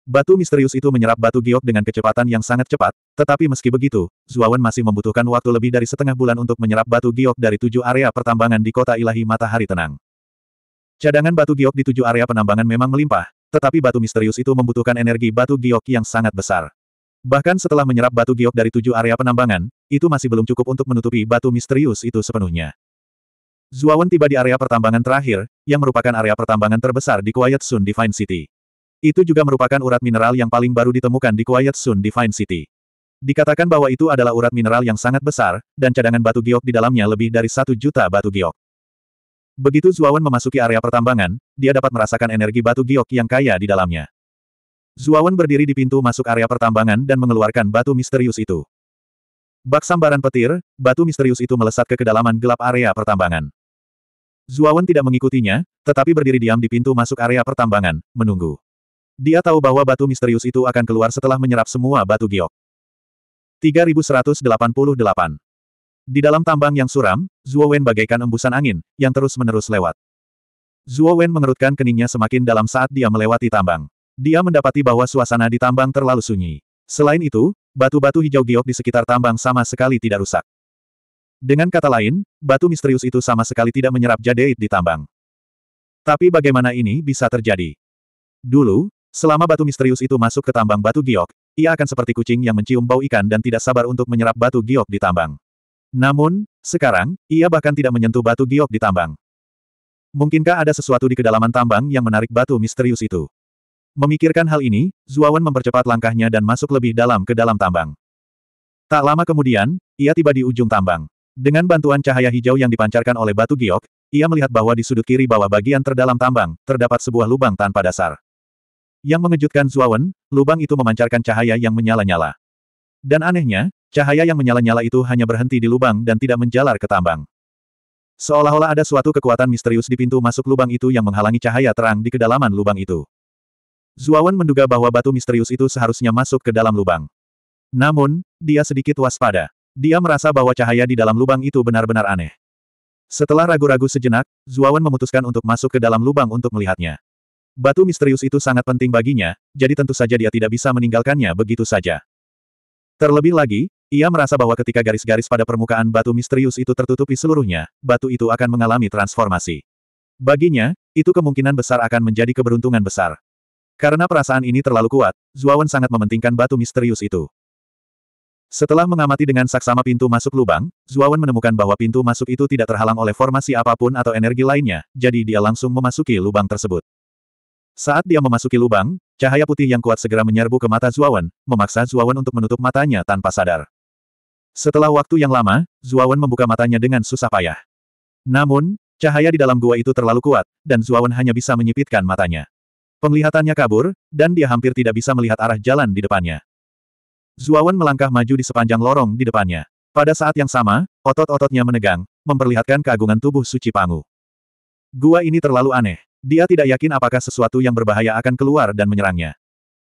Batu misterius itu menyerap batu giok dengan kecepatan yang sangat cepat, tetapi meski begitu, Zuawan masih membutuhkan waktu lebih dari setengah bulan untuk menyerap batu giok dari tujuh area pertambangan di kota ilahi matahari tenang. Cadangan batu giok di tujuh area penambangan memang melimpah, tetapi batu misterius itu membutuhkan energi batu giok yang sangat besar. Bahkan setelah menyerap batu giok dari tujuh area penambangan, itu masih belum cukup untuk menutupi batu misterius itu sepenuhnya. Zuawan tiba di area pertambangan terakhir, yang merupakan area pertambangan terbesar di Quiet Sun Divine City. Itu juga merupakan urat mineral yang paling baru ditemukan di Quiet Sun Divine City. Dikatakan bahwa itu adalah urat mineral yang sangat besar, dan cadangan batu giok di dalamnya lebih dari satu juta batu giok. Begitu Zuawan memasuki area pertambangan, dia dapat merasakan energi batu giok yang kaya di dalamnya. Zuawan berdiri di pintu masuk area pertambangan dan mengeluarkan batu misterius itu. Bak sambaran petir, batu misterius itu melesat ke kedalaman gelap area pertambangan. Zuawan tidak mengikutinya, tetapi berdiri diam di pintu masuk area pertambangan, menunggu. Dia tahu bahwa batu misterius itu akan keluar setelah menyerap semua batu giok. 3188 di dalam tambang yang suram, Zhuo Wen bagaikan embusan angin, yang terus-menerus lewat. Zhuo Wen mengerutkan keningnya semakin dalam saat dia melewati tambang. Dia mendapati bahwa suasana di tambang terlalu sunyi. Selain itu, batu-batu hijau giok di sekitar tambang sama sekali tidak rusak. Dengan kata lain, batu misterius itu sama sekali tidak menyerap jadeit di tambang. Tapi bagaimana ini bisa terjadi? Dulu, selama batu misterius itu masuk ke tambang batu giok, ia akan seperti kucing yang mencium bau ikan dan tidak sabar untuk menyerap batu giok di tambang. Namun, sekarang, ia bahkan tidak menyentuh batu giok di tambang. Mungkinkah ada sesuatu di kedalaman tambang yang menarik batu misterius itu? Memikirkan hal ini, Zuawan mempercepat langkahnya dan masuk lebih dalam ke dalam tambang. Tak lama kemudian, ia tiba di ujung tambang. Dengan bantuan cahaya hijau yang dipancarkan oleh batu giok, ia melihat bahwa di sudut kiri bawah bagian terdalam tambang, terdapat sebuah lubang tanpa dasar. Yang mengejutkan Zuawan, lubang itu memancarkan cahaya yang menyala-nyala. Dan anehnya, cahaya yang menyala-nyala itu hanya berhenti di lubang dan tidak menjalar ke tambang. Seolah-olah ada suatu kekuatan misterius di pintu masuk lubang itu yang menghalangi cahaya terang di kedalaman lubang itu. Zuawan menduga bahwa batu misterius itu seharusnya masuk ke dalam lubang. Namun, dia sedikit waspada. Dia merasa bahwa cahaya di dalam lubang itu benar-benar aneh. Setelah ragu-ragu sejenak, Zuawan memutuskan untuk masuk ke dalam lubang untuk melihatnya. Batu misterius itu sangat penting baginya, jadi tentu saja dia tidak bisa meninggalkannya begitu saja. Terlebih lagi, ia merasa bahwa ketika garis-garis pada permukaan batu misterius itu tertutupi seluruhnya, batu itu akan mengalami transformasi. Baginya, itu kemungkinan besar akan menjadi keberuntungan besar. Karena perasaan ini terlalu kuat, Zuawan sangat mementingkan batu misterius itu. Setelah mengamati dengan saksama pintu masuk lubang, Zuawan menemukan bahwa pintu masuk itu tidak terhalang oleh formasi apapun atau energi lainnya, jadi dia langsung memasuki lubang tersebut. Saat dia memasuki lubang, Cahaya putih yang kuat segera menyerbu ke mata Zuawan, memaksa Zuawan untuk menutup matanya tanpa sadar. Setelah waktu yang lama, Zuawan membuka matanya dengan susah payah. Namun, cahaya di dalam gua itu terlalu kuat, dan Zuawan hanya bisa menyipitkan matanya. Penglihatannya kabur, dan dia hampir tidak bisa melihat arah jalan di depannya. Zuawan melangkah maju di sepanjang lorong di depannya. Pada saat yang sama, otot-ototnya menegang, memperlihatkan keagungan tubuh suci Pangu. Gua ini terlalu aneh. Dia tidak yakin apakah sesuatu yang berbahaya akan keluar dan menyerangnya.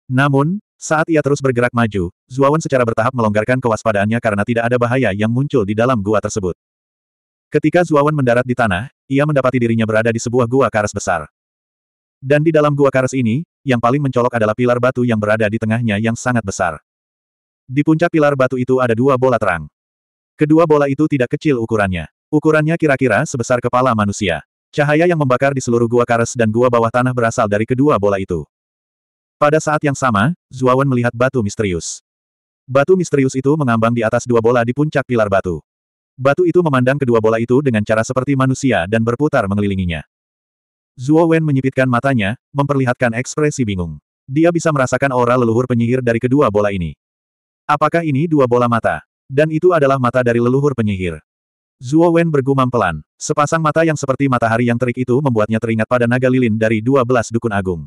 Namun, saat ia terus bergerak maju, Zuawan secara bertahap melonggarkan kewaspadaannya karena tidak ada bahaya yang muncul di dalam gua tersebut. Ketika Zuawan mendarat di tanah, ia mendapati dirinya berada di sebuah gua karas besar. Dan di dalam gua karas ini, yang paling mencolok adalah pilar batu yang berada di tengahnya yang sangat besar. Di puncak pilar batu itu ada dua bola terang. Kedua bola itu tidak kecil ukurannya. Ukurannya kira-kira sebesar kepala manusia. Cahaya yang membakar di seluruh gua kares dan gua bawah tanah berasal dari kedua bola itu. Pada saat yang sama, Zuawan melihat batu misterius. Batu misterius itu mengambang di atas dua bola di puncak pilar batu. Batu itu memandang kedua bola itu dengan cara seperti manusia dan berputar mengelilinginya. Zuo Wen menyipitkan matanya, memperlihatkan ekspresi bingung. Dia bisa merasakan aura leluhur penyihir dari kedua bola ini. Apakah ini dua bola mata? Dan itu adalah mata dari leluhur penyihir. Zuo Wen bergumam pelan. Sepasang mata yang seperti matahari yang terik itu membuatnya teringat pada naga lilin dari dua belas dukun agung.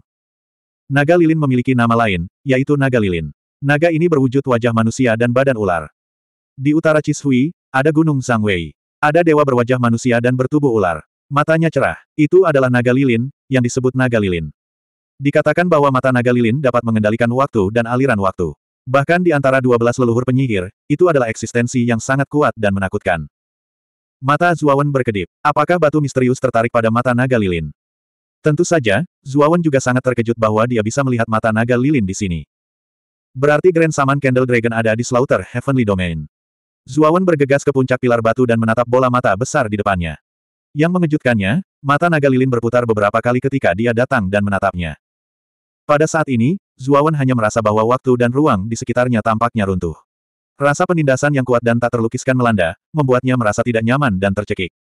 Naga lilin memiliki nama lain, yaitu naga lilin. Naga ini berwujud wajah manusia dan badan ular. Di utara Cishui, ada gunung Wei. Ada dewa berwajah manusia dan bertubuh ular. Matanya cerah. Itu adalah naga lilin, yang disebut naga lilin. Dikatakan bahwa mata naga lilin dapat mengendalikan waktu dan aliran waktu. Bahkan di antara dua belas leluhur penyihir, itu adalah eksistensi yang sangat kuat dan menakutkan. Mata Zuawan berkedip. Apakah batu misterius tertarik pada mata naga lilin? Tentu saja, Zuawan juga sangat terkejut bahwa dia bisa melihat mata naga lilin di sini. Berarti Grand Saman Candle Dragon ada di Slaughter Heavenly Domain. Zuawan bergegas ke puncak pilar batu dan menatap bola mata besar di depannya. Yang mengejutkannya, mata naga lilin berputar beberapa kali ketika dia datang dan menatapnya. Pada saat ini, Zuawan hanya merasa bahwa waktu dan ruang di sekitarnya tampaknya runtuh. Rasa penindasan yang kuat dan tak terlukiskan melanda, membuatnya merasa tidak nyaman dan tercekik.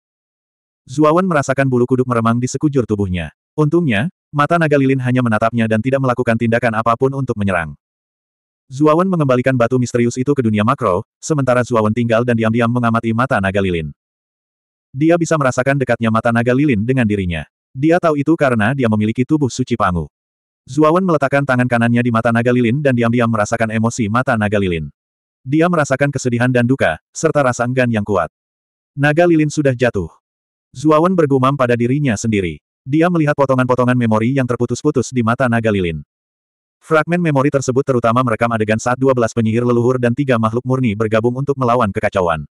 Zuawan merasakan bulu kuduk meremang di sekujur tubuhnya. Untungnya, mata naga lilin hanya menatapnya dan tidak melakukan tindakan apapun untuk menyerang. Zuawan mengembalikan batu misterius itu ke dunia makro, sementara Zuawan tinggal dan diam-diam mengamati mata naga lilin. Dia bisa merasakan dekatnya mata naga lilin dengan dirinya. Dia tahu itu karena dia memiliki tubuh suci pangu. Zuawan meletakkan tangan kanannya di mata naga lilin dan diam-diam merasakan emosi mata naga lilin. Dia merasakan kesedihan dan duka, serta rasa enggan yang kuat. Naga lilin sudah jatuh. Zuawan bergumam pada dirinya sendiri. Dia melihat potongan-potongan memori yang terputus-putus di mata naga lilin. Fragmen memori tersebut terutama merekam adegan saat 12 penyihir leluhur dan tiga makhluk murni bergabung untuk melawan kekacauan.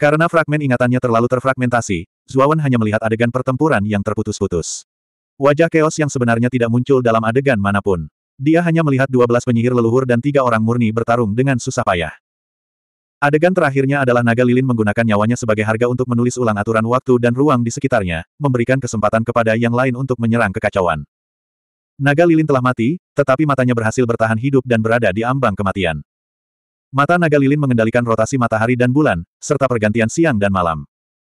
Karena fragmen ingatannya terlalu terfragmentasi, Zuawan hanya melihat adegan pertempuran yang terputus-putus. Wajah keos yang sebenarnya tidak muncul dalam adegan manapun. Dia hanya melihat dua belas penyihir leluhur dan tiga orang murni bertarung dengan susah payah. Adegan terakhirnya adalah naga lilin menggunakan nyawanya sebagai harga untuk menulis ulang aturan waktu dan ruang di sekitarnya, memberikan kesempatan kepada yang lain untuk menyerang kekacauan. Naga lilin telah mati, tetapi matanya berhasil bertahan hidup dan berada di ambang kematian. Mata naga lilin mengendalikan rotasi matahari dan bulan, serta pergantian siang dan malam.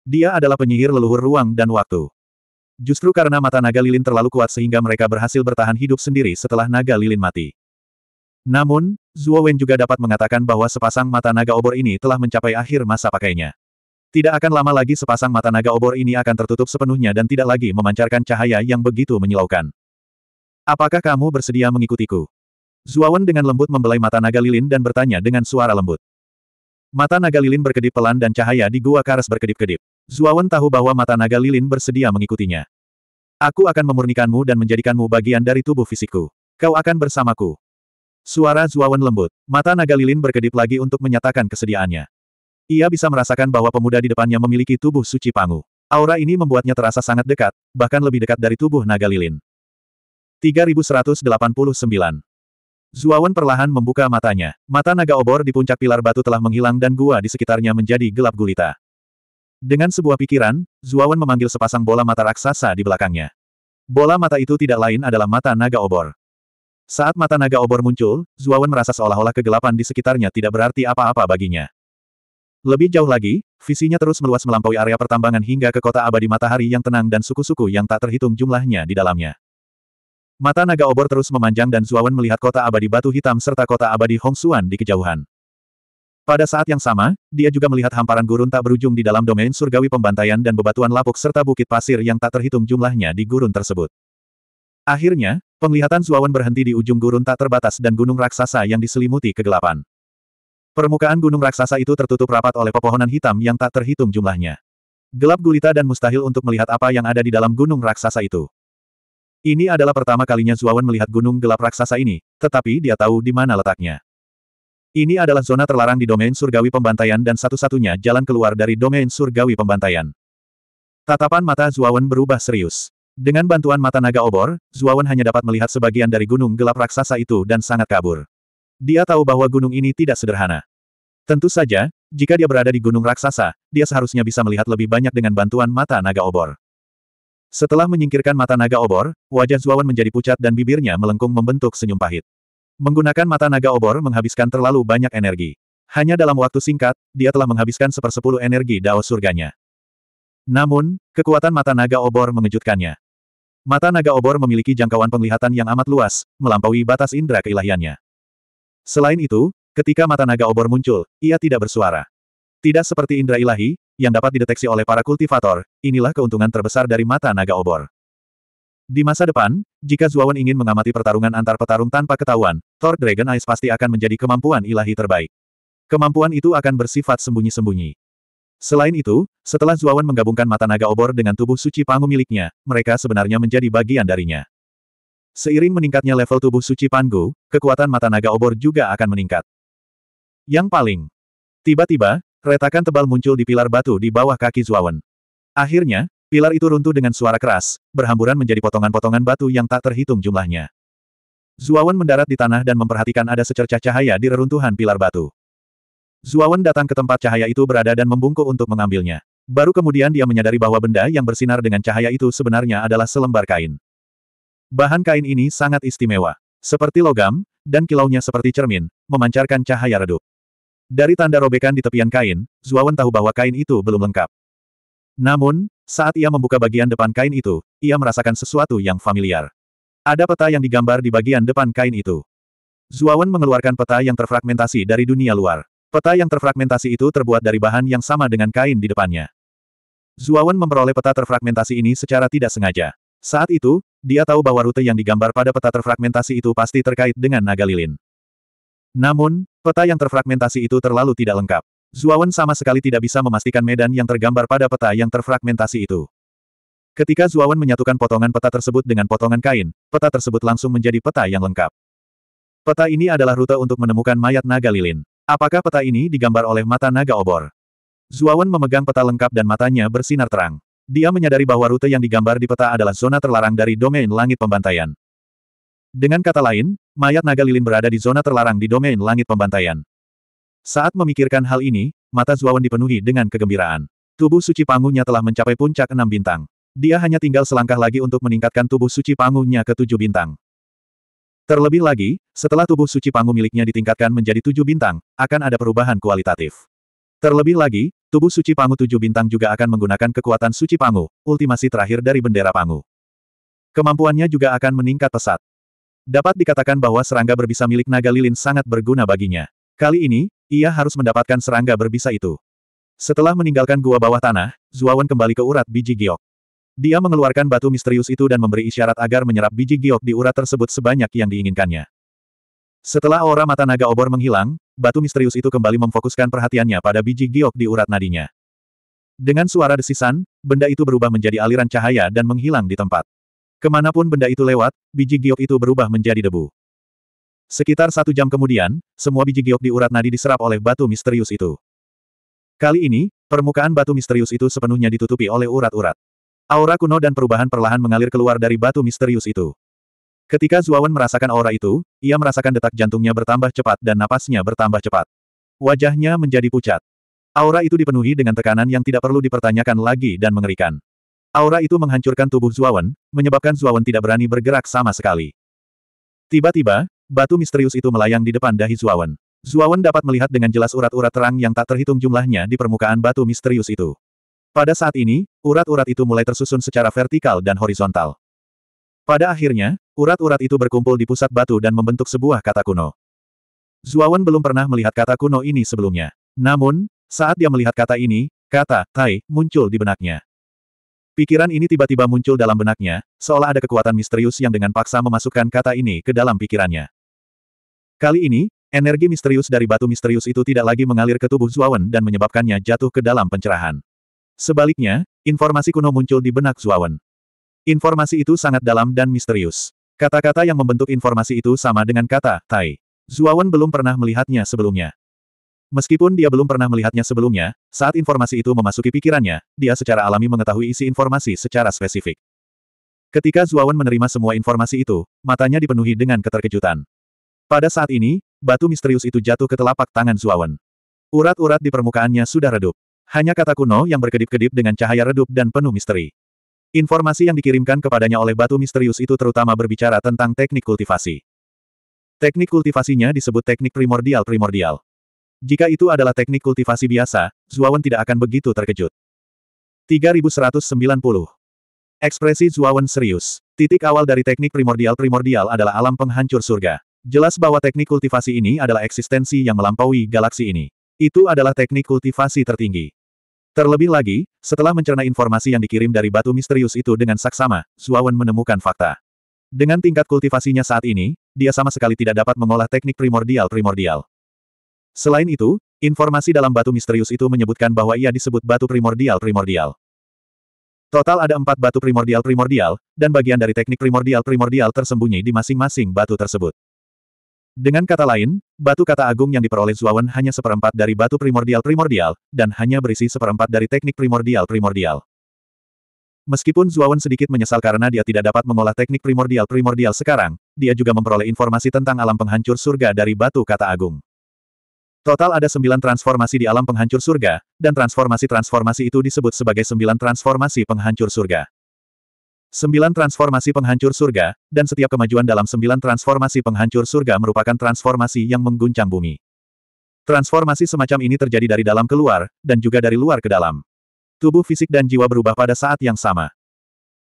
Dia adalah penyihir leluhur ruang dan waktu. Justru karena mata naga lilin terlalu kuat sehingga mereka berhasil bertahan hidup sendiri setelah naga lilin mati. Namun, Zhuo Wen juga dapat mengatakan bahwa sepasang mata naga obor ini telah mencapai akhir masa pakainya. Tidak akan lama lagi sepasang mata naga obor ini akan tertutup sepenuhnya dan tidak lagi memancarkan cahaya yang begitu menyilaukan. Apakah kamu bersedia mengikutiku? Wen dengan lembut membelai mata naga lilin dan bertanya dengan suara lembut. Mata naga lilin berkedip pelan dan cahaya di gua karas berkedip-kedip. Zuawan tahu bahwa mata naga lilin bersedia mengikutinya. Aku akan memurnikanmu dan menjadikanmu bagian dari tubuh fisikku. Kau akan bersamaku. Suara Zuawan lembut. Mata naga lilin berkedip lagi untuk menyatakan kesediaannya. Ia bisa merasakan bahwa pemuda di depannya memiliki tubuh suci pangu. Aura ini membuatnya terasa sangat dekat, bahkan lebih dekat dari tubuh naga lilin. 3189 Zuawan perlahan membuka matanya. Mata naga obor di puncak pilar batu telah menghilang dan gua di sekitarnya menjadi gelap gulita. Dengan sebuah pikiran, Zuawan memanggil sepasang bola mata raksasa di belakangnya. Bola mata itu tidak lain adalah mata naga obor. Saat mata naga obor muncul, Zuawan merasa seolah-olah kegelapan di sekitarnya tidak berarti apa-apa baginya. Lebih jauh lagi, visinya terus meluas melampaui area pertambangan hingga ke kota abadi matahari yang tenang dan suku-suku yang tak terhitung jumlahnya di dalamnya. Mata naga obor terus memanjang dan Zuawan melihat kota abadi batu hitam serta kota abadi Hongsuan di kejauhan. Pada saat yang sama, dia juga melihat hamparan gurun tak berujung di dalam domain surgawi pembantaian dan bebatuan lapuk serta bukit pasir yang tak terhitung jumlahnya di gurun tersebut. Akhirnya, penglihatan Zuawan berhenti di ujung gurun tak terbatas dan gunung raksasa yang diselimuti kegelapan. Permukaan gunung raksasa itu tertutup rapat oleh pepohonan hitam yang tak terhitung jumlahnya. Gelap gulita dan mustahil untuk melihat apa yang ada di dalam gunung raksasa itu. Ini adalah pertama kalinya Zuawan melihat gunung gelap raksasa ini, tetapi dia tahu di mana letaknya. Ini adalah zona terlarang di domain surgawi pembantaian dan satu-satunya jalan keluar dari domain surgawi pembantaian. Tatapan mata Zuawan berubah serius. Dengan bantuan mata naga obor, Zuawan hanya dapat melihat sebagian dari gunung gelap raksasa itu dan sangat kabur. Dia tahu bahwa gunung ini tidak sederhana. Tentu saja, jika dia berada di gunung raksasa, dia seharusnya bisa melihat lebih banyak dengan bantuan mata naga obor. Setelah menyingkirkan mata naga obor, wajah Zuawan menjadi pucat dan bibirnya melengkung membentuk senyum pahit. Menggunakan mata naga obor menghabiskan terlalu banyak energi. Hanya dalam waktu singkat, dia telah menghabiskan sepersepuluh energi dao surganya. Namun, kekuatan mata naga obor mengejutkannya. Mata naga obor memiliki jangkauan penglihatan yang amat luas, melampaui batas indera keilahiannya. Selain itu, ketika mata naga obor muncul, ia tidak bersuara. Tidak seperti indera ilahi, yang dapat dideteksi oleh para kultivator, inilah keuntungan terbesar dari mata naga obor. Di masa depan, jika Zuawan ingin mengamati pertarungan antar petarung tanpa ketahuan, Thor Dragon Eyes pasti akan menjadi kemampuan ilahi terbaik. Kemampuan itu akan bersifat sembunyi-sembunyi. Selain itu, setelah Zuawan menggabungkan mata naga obor dengan tubuh suci Pangu miliknya, mereka sebenarnya menjadi bagian darinya. Seiring meningkatnya level tubuh suci Pangu, kekuatan mata naga obor juga akan meningkat. Yang paling tiba-tiba, retakan tebal muncul di pilar batu di bawah kaki Zuawan. Akhirnya, Pilar itu runtuh dengan suara keras, berhamburan menjadi potongan-potongan batu yang tak terhitung jumlahnya. Zuawan mendarat di tanah dan memperhatikan ada secercah cahaya di reruntuhan pilar batu. Zuawan datang ke tempat cahaya itu berada dan membungkuk untuk mengambilnya. Baru kemudian dia menyadari bahwa benda yang bersinar dengan cahaya itu sebenarnya adalah selembar kain. Bahan kain ini sangat istimewa. Seperti logam, dan kilaunya seperti cermin, memancarkan cahaya redup. Dari tanda robekan di tepian kain, Zuawan tahu bahwa kain itu belum lengkap. Namun, saat ia membuka bagian depan kain itu, ia merasakan sesuatu yang familiar. Ada peta yang digambar di bagian depan kain itu. Zuawan mengeluarkan peta yang terfragmentasi dari dunia luar. Peta yang terfragmentasi itu terbuat dari bahan yang sama dengan kain di depannya. Zuawan memperoleh peta terfragmentasi ini secara tidak sengaja. Saat itu, dia tahu bahwa rute yang digambar pada peta terfragmentasi itu pasti terkait dengan naga lilin. Namun, peta yang terfragmentasi itu terlalu tidak lengkap. Zuawan sama sekali tidak bisa memastikan medan yang tergambar pada peta yang terfragmentasi itu. Ketika Zuawan menyatukan potongan peta tersebut dengan potongan kain, peta tersebut langsung menjadi peta yang lengkap. Peta ini adalah rute untuk menemukan mayat naga lilin. Apakah peta ini digambar oleh mata naga obor? Zuawan memegang peta lengkap dan matanya bersinar terang. Dia menyadari bahwa rute yang digambar di peta adalah zona terlarang dari domain langit pembantaian. Dengan kata lain, mayat naga lilin berada di zona terlarang di domain langit pembantaian. Saat memikirkan hal ini, mata Zuawan dipenuhi dengan kegembiraan. Tubuh suci pangunya telah mencapai puncak enam bintang. Dia hanya tinggal selangkah lagi untuk meningkatkan tubuh suci pangunya ke tujuh bintang. Terlebih lagi, setelah tubuh suci pangu miliknya ditingkatkan menjadi tujuh bintang, akan ada perubahan kualitatif. Terlebih lagi, tubuh suci pangu tujuh bintang juga akan menggunakan kekuatan suci pangu, ultimasi terakhir dari bendera pangu. Kemampuannya juga akan meningkat pesat. Dapat dikatakan bahwa serangga berbisa milik naga lilin sangat berguna baginya. Kali ini, ia harus mendapatkan serangga berbisa itu. Setelah meninggalkan gua bawah tanah, Zuawan kembali ke urat biji giok. Dia mengeluarkan batu misterius itu dan memberi isyarat agar menyerap biji giok di urat tersebut sebanyak yang diinginkannya. Setelah aura mata naga obor menghilang, batu misterius itu kembali memfokuskan perhatiannya pada biji giok di urat nadinya. Dengan suara desisan, benda itu berubah menjadi aliran cahaya dan menghilang di tempat. Kemanapun benda itu lewat, biji giok itu berubah menjadi debu. Sekitar satu jam kemudian, semua biji giok di urat nadi diserap oleh batu misterius itu. Kali ini, permukaan batu misterius itu sepenuhnya ditutupi oleh urat-urat. Aura kuno dan perubahan perlahan mengalir keluar dari batu misterius itu. Ketika Zuawan merasakan aura itu, ia merasakan detak jantungnya bertambah cepat dan napasnya bertambah cepat. Wajahnya menjadi pucat. Aura itu dipenuhi dengan tekanan yang tidak perlu dipertanyakan lagi dan mengerikan. Aura itu menghancurkan tubuh Zuawan, menyebabkan Zuawan tidak berani bergerak sama sekali. Tiba-tiba, Batu misterius itu melayang di depan dahi Zuawan. Zuawan dapat melihat dengan jelas urat-urat terang yang tak terhitung jumlahnya di permukaan batu misterius itu. Pada saat ini, urat-urat itu mulai tersusun secara vertikal dan horizontal. Pada akhirnya, urat-urat itu berkumpul di pusat batu dan membentuk sebuah kata kuno. Zuawan belum pernah melihat kata kuno ini sebelumnya. Namun, saat dia melihat kata ini, kata Tai muncul di benaknya. Pikiran ini tiba-tiba muncul dalam benaknya, seolah ada kekuatan misterius yang dengan paksa memasukkan kata ini ke dalam pikirannya. Kali ini, energi misterius dari batu misterius itu tidak lagi mengalir ke tubuh Zuawan dan menyebabkannya jatuh ke dalam pencerahan. Sebaliknya, informasi kuno muncul di benak Zuawan. Informasi itu sangat dalam dan misterius. Kata-kata yang membentuk informasi itu sama dengan kata, Tai. Zuawan belum pernah melihatnya sebelumnya. Meskipun dia belum pernah melihatnya sebelumnya, saat informasi itu memasuki pikirannya, dia secara alami mengetahui isi informasi secara spesifik. Ketika Zuawan menerima semua informasi itu, matanya dipenuhi dengan keterkejutan. Pada saat ini, batu misterius itu jatuh ke telapak tangan Zuawan. Urat-urat di permukaannya sudah redup. Hanya kata kuno yang berkedip-kedip dengan cahaya redup dan penuh misteri. Informasi yang dikirimkan kepadanya oleh batu misterius itu terutama berbicara tentang teknik kultivasi. Teknik kultivasinya disebut teknik primordial-primordial. Jika itu adalah teknik kultivasi biasa, Zuawan tidak akan begitu terkejut. 3190. Ekspresi Zuawan serius. Titik awal dari teknik primordial-primordial adalah alam penghancur surga. Jelas bahwa teknik kultivasi ini adalah eksistensi yang melampaui galaksi ini. Itu adalah teknik kultivasi tertinggi. Terlebih lagi, setelah mencerna informasi yang dikirim dari batu misterius itu dengan saksama, Zuawan menemukan fakta. Dengan tingkat kultivasinya saat ini, dia sama sekali tidak dapat mengolah teknik primordial-primordial. Selain itu, informasi dalam batu misterius itu menyebutkan bahwa ia disebut batu primordial-primordial. Total ada empat batu primordial-primordial, dan bagian dari teknik primordial-primordial tersembunyi di masing-masing batu tersebut. Dengan kata lain, batu kata agung yang diperoleh Zuawan hanya seperempat dari batu primordial-primordial, dan hanya berisi seperempat dari teknik primordial-primordial. Meskipun Zuawan sedikit menyesal karena dia tidak dapat mengolah teknik primordial-primordial sekarang, dia juga memperoleh informasi tentang alam penghancur surga dari batu kata agung. Total ada sembilan transformasi di alam penghancur surga, dan transformasi-transformasi itu disebut sebagai sembilan transformasi penghancur surga. Sembilan transformasi penghancur surga, dan setiap kemajuan dalam sembilan transformasi penghancur surga merupakan transformasi yang mengguncang bumi. Transformasi semacam ini terjadi dari dalam keluar, dan juga dari luar ke dalam. Tubuh fisik dan jiwa berubah pada saat yang sama.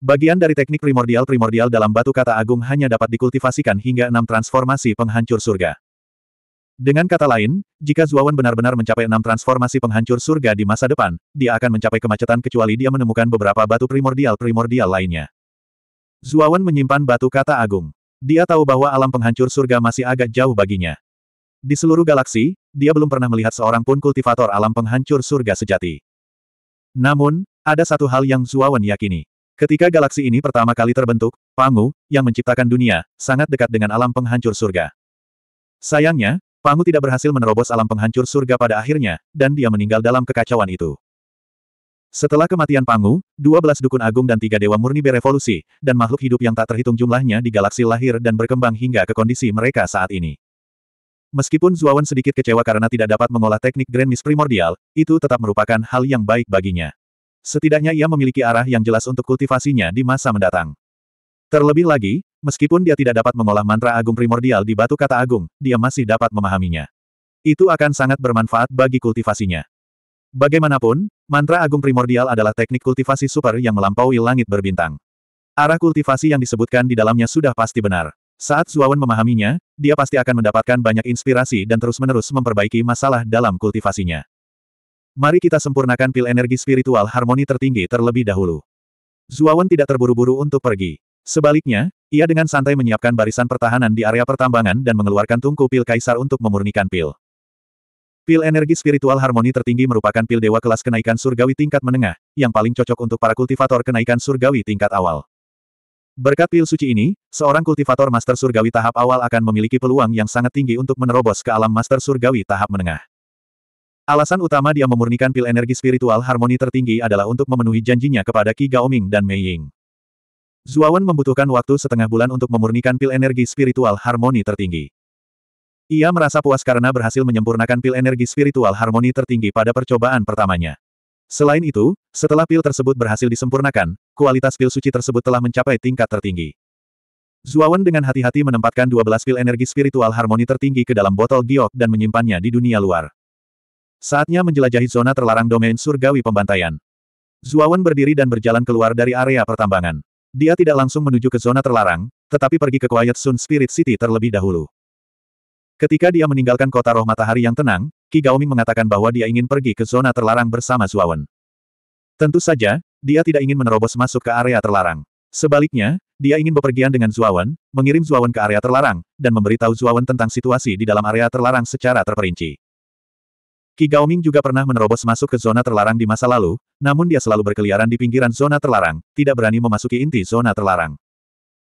Bagian dari teknik primordial-primordial dalam batu kata agung hanya dapat dikultivasikan hingga enam transformasi penghancur surga. Dengan kata lain, jika Zuawan benar-benar mencapai enam transformasi penghancur surga di masa depan, dia akan mencapai kemacetan kecuali dia menemukan beberapa batu primordial-primordial lainnya. Zuawan menyimpan batu kata agung. Dia tahu bahwa alam penghancur surga masih agak jauh baginya. Di seluruh galaksi, dia belum pernah melihat seorang pun kultivator alam penghancur surga sejati. Namun, ada satu hal yang Zuawan yakini. Ketika galaksi ini pertama kali terbentuk, Pangu, yang menciptakan dunia, sangat dekat dengan alam penghancur surga. Sayangnya, Pangu tidak berhasil menerobos alam penghancur surga pada akhirnya, dan dia meninggal dalam kekacauan itu. Setelah kematian Pangu, dua belas dukun agung dan tiga dewa murni berevolusi, dan makhluk hidup yang tak terhitung jumlahnya di galaksi lahir dan berkembang hingga ke kondisi mereka saat ini. Meskipun Zuawan sedikit kecewa karena tidak dapat mengolah teknik Grand Miss primordial, itu tetap merupakan hal yang baik baginya. Setidaknya ia memiliki arah yang jelas untuk kultivasinya di masa mendatang. Terlebih lagi, Meskipun dia tidak dapat mengolah mantra agung primordial di batu kata agung, dia masih dapat memahaminya. Itu akan sangat bermanfaat bagi kultivasinya. Bagaimanapun, mantra agung primordial adalah teknik kultivasi super yang melampaui langit berbintang. Arah kultivasi yang disebutkan di dalamnya sudah pasti benar. Saat Zuawan memahaminya, dia pasti akan mendapatkan banyak inspirasi dan terus-menerus memperbaiki masalah dalam kultivasinya. Mari kita sempurnakan pil energi spiritual harmoni tertinggi terlebih dahulu. Zuawan tidak terburu-buru untuk pergi. Sebaliknya, ia dengan santai menyiapkan barisan pertahanan di area pertambangan dan mengeluarkan tungku pil kaisar untuk memurnikan pil. Pil energi spiritual harmoni tertinggi merupakan pil dewa kelas kenaikan surgawi tingkat menengah, yang paling cocok untuk para kultivator kenaikan surgawi tingkat awal. Berkat pil suci ini, seorang kultivator master surgawi tahap awal akan memiliki peluang yang sangat tinggi untuk menerobos ke alam master surgawi tahap menengah. Alasan utama dia memurnikan pil energi spiritual harmoni tertinggi adalah untuk memenuhi janjinya kepada Ki Gaoming dan Mei Ying. Zuawan membutuhkan waktu setengah bulan untuk memurnikan pil energi spiritual harmoni tertinggi. Ia merasa puas karena berhasil menyempurnakan pil energi spiritual harmoni tertinggi pada percobaan pertamanya. Selain itu, setelah pil tersebut berhasil disempurnakan, kualitas pil suci tersebut telah mencapai tingkat tertinggi. Zuawan dengan hati-hati menempatkan 12 pil energi spiritual harmoni tertinggi ke dalam botol giok dan menyimpannya di dunia luar. Saatnya menjelajahi zona terlarang domain surgawi pembantaian. Zuawan berdiri dan berjalan keluar dari area pertambangan. Dia tidak langsung menuju ke zona terlarang, tetapi pergi ke Quiet Sun Spirit City terlebih dahulu. Ketika dia meninggalkan kota roh matahari yang tenang, Ki Gaoming mengatakan bahwa dia ingin pergi ke zona terlarang bersama Zuawan. Tentu saja, dia tidak ingin menerobos masuk ke area terlarang. Sebaliknya, dia ingin bepergian dengan Zuawan, mengirim Zuawan ke area terlarang, dan memberitahu Zuawan tentang situasi di dalam area terlarang secara terperinci. Qi Gaoming juga pernah menerobos masuk ke zona terlarang di masa lalu, namun dia selalu berkeliaran di pinggiran zona terlarang, tidak berani memasuki inti zona terlarang.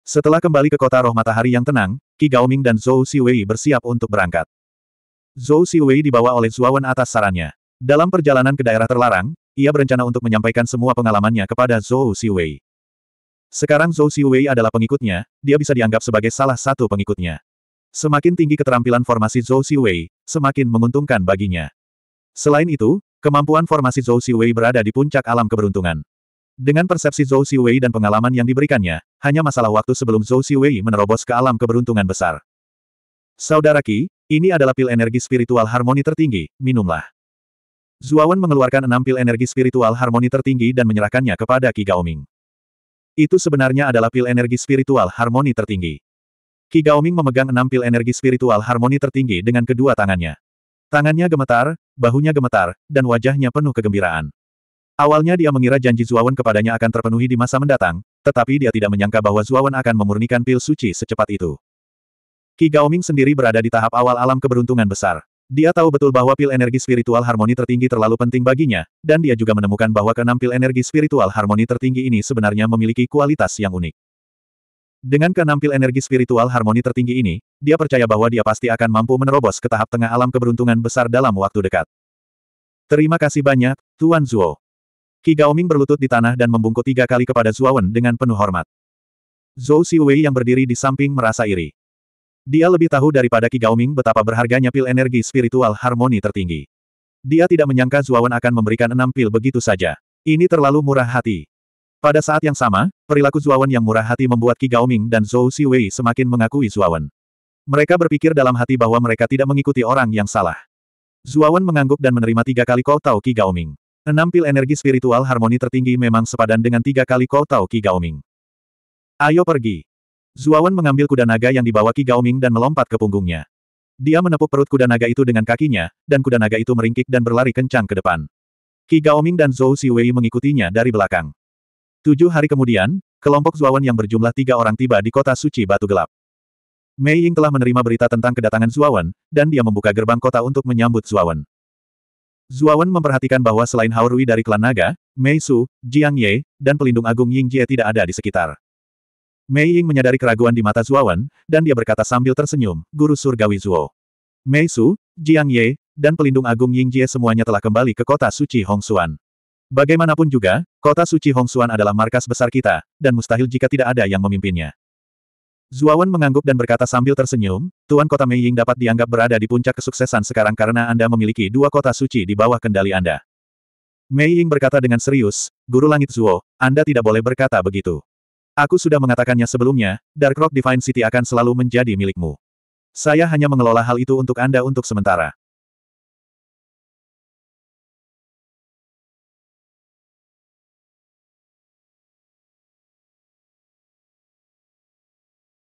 Setelah kembali ke kota roh matahari yang tenang, Qi Gaoming dan Zhou Siwei bersiap untuk berangkat. Zhou Siwei dibawa oleh Zuawan atas sarannya. Dalam perjalanan ke daerah terlarang, ia berencana untuk menyampaikan semua pengalamannya kepada Zhou Siwei. Sekarang Zhou Siwei adalah pengikutnya, dia bisa dianggap sebagai salah satu pengikutnya. Semakin tinggi keterampilan formasi Zhou Siwei, semakin menguntungkan baginya. Selain itu, kemampuan formasi Zhou Siwei berada di puncak alam keberuntungan. Dengan persepsi Zhou Siwei dan pengalaman yang diberikannya, hanya masalah waktu sebelum Zhou Siwei menerobos ke alam keberuntungan besar. Saudara Qi, ini adalah pil energi spiritual harmoni tertinggi, minumlah. Zuawan mengeluarkan enam pil energi spiritual harmoni tertinggi dan menyerahkannya kepada Qi Gaoming. Itu sebenarnya adalah pil energi spiritual harmoni tertinggi. Qi Gaoming memegang enam pil energi spiritual harmoni tertinggi dengan kedua tangannya. Tangannya gemetar, bahunya gemetar, dan wajahnya penuh kegembiraan. Awalnya dia mengira janji Zuawan kepadanya akan terpenuhi di masa mendatang, tetapi dia tidak menyangka bahwa Zuawan akan memurnikan pil suci secepat itu. Qi Gaoming sendiri berada di tahap awal alam keberuntungan besar. Dia tahu betul bahwa pil energi spiritual harmoni tertinggi terlalu penting baginya, dan dia juga menemukan bahwa keenam pil energi spiritual harmoni tertinggi ini sebenarnya memiliki kualitas yang unik. Dengan kenampil energi spiritual harmoni tertinggi ini, dia percaya bahwa dia pasti akan mampu menerobos ke tahap tengah alam keberuntungan besar dalam waktu dekat. Terima kasih banyak, Tuan Zuo. Qi Gaoming berlutut di tanah dan membungkuk tiga kali kepada Wen dengan penuh hormat. Zhou Siwei yang berdiri di samping merasa iri. Dia lebih tahu daripada Qi Gaoming betapa berharganya pil energi spiritual harmoni tertinggi. Dia tidak menyangka Zuawan akan memberikan enam pil begitu saja. Ini terlalu murah hati. Pada saat yang sama, perilaku Zuawan yang murah hati membuat Qi Gaoming dan Zhou Siwei semakin mengakui Zuawan. Mereka berpikir dalam hati bahwa mereka tidak mengikuti orang yang salah. Zuawan mengangguk dan menerima tiga kali kau tahu Qi Gaoming. Enam pil energi spiritual harmoni tertinggi memang sepadan dengan tiga kali kau tahu Qi Gaoming. Ayo pergi. Zuawan mengambil kuda naga yang dibawa Qi Gaoming dan melompat ke punggungnya. Dia menepuk perut kuda naga itu dengan kakinya, dan kuda naga itu meringkik dan berlari kencang ke depan. Qi Gaoming dan Zhou Siwei mengikutinya dari belakang. Tujuh hari kemudian, kelompok Zuawan yang berjumlah tiga orang tiba di kota suci Batu Gelap. Mei Ying telah menerima berita tentang kedatangan Zuawan, dan dia membuka gerbang kota untuk menyambut Zuawan. Zuawan memperhatikan bahwa selain Hao Rui dari klan naga, Mei Su, Jiang Ye, dan pelindung agung Ying Jie tidak ada di sekitar. Mei Ying menyadari keraguan di mata Zuawan, dan dia berkata sambil tersenyum, Guru Surgawi Zuo. Mei Su, Jiang Ye, dan pelindung agung Ying Jie semuanya telah kembali ke kota suci Hongsuan. Bagaimanapun juga, kota suci Hongsuan adalah markas besar kita, dan mustahil jika tidak ada yang memimpinnya. Zuawan mengangguk dan berkata sambil tersenyum, Tuan Kota Mei Ying dapat dianggap berada di puncak kesuksesan sekarang karena Anda memiliki dua kota suci di bawah kendali Anda. Mei Ying berkata dengan serius, Guru Langit Zuo, Anda tidak boleh berkata begitu. Aku sudah mengatakannya sebelumnya, Dark Rock Divine City akan selalu menjadi milikmu. Saya hanya mengelola hal itu untuk Anda untuk sementara.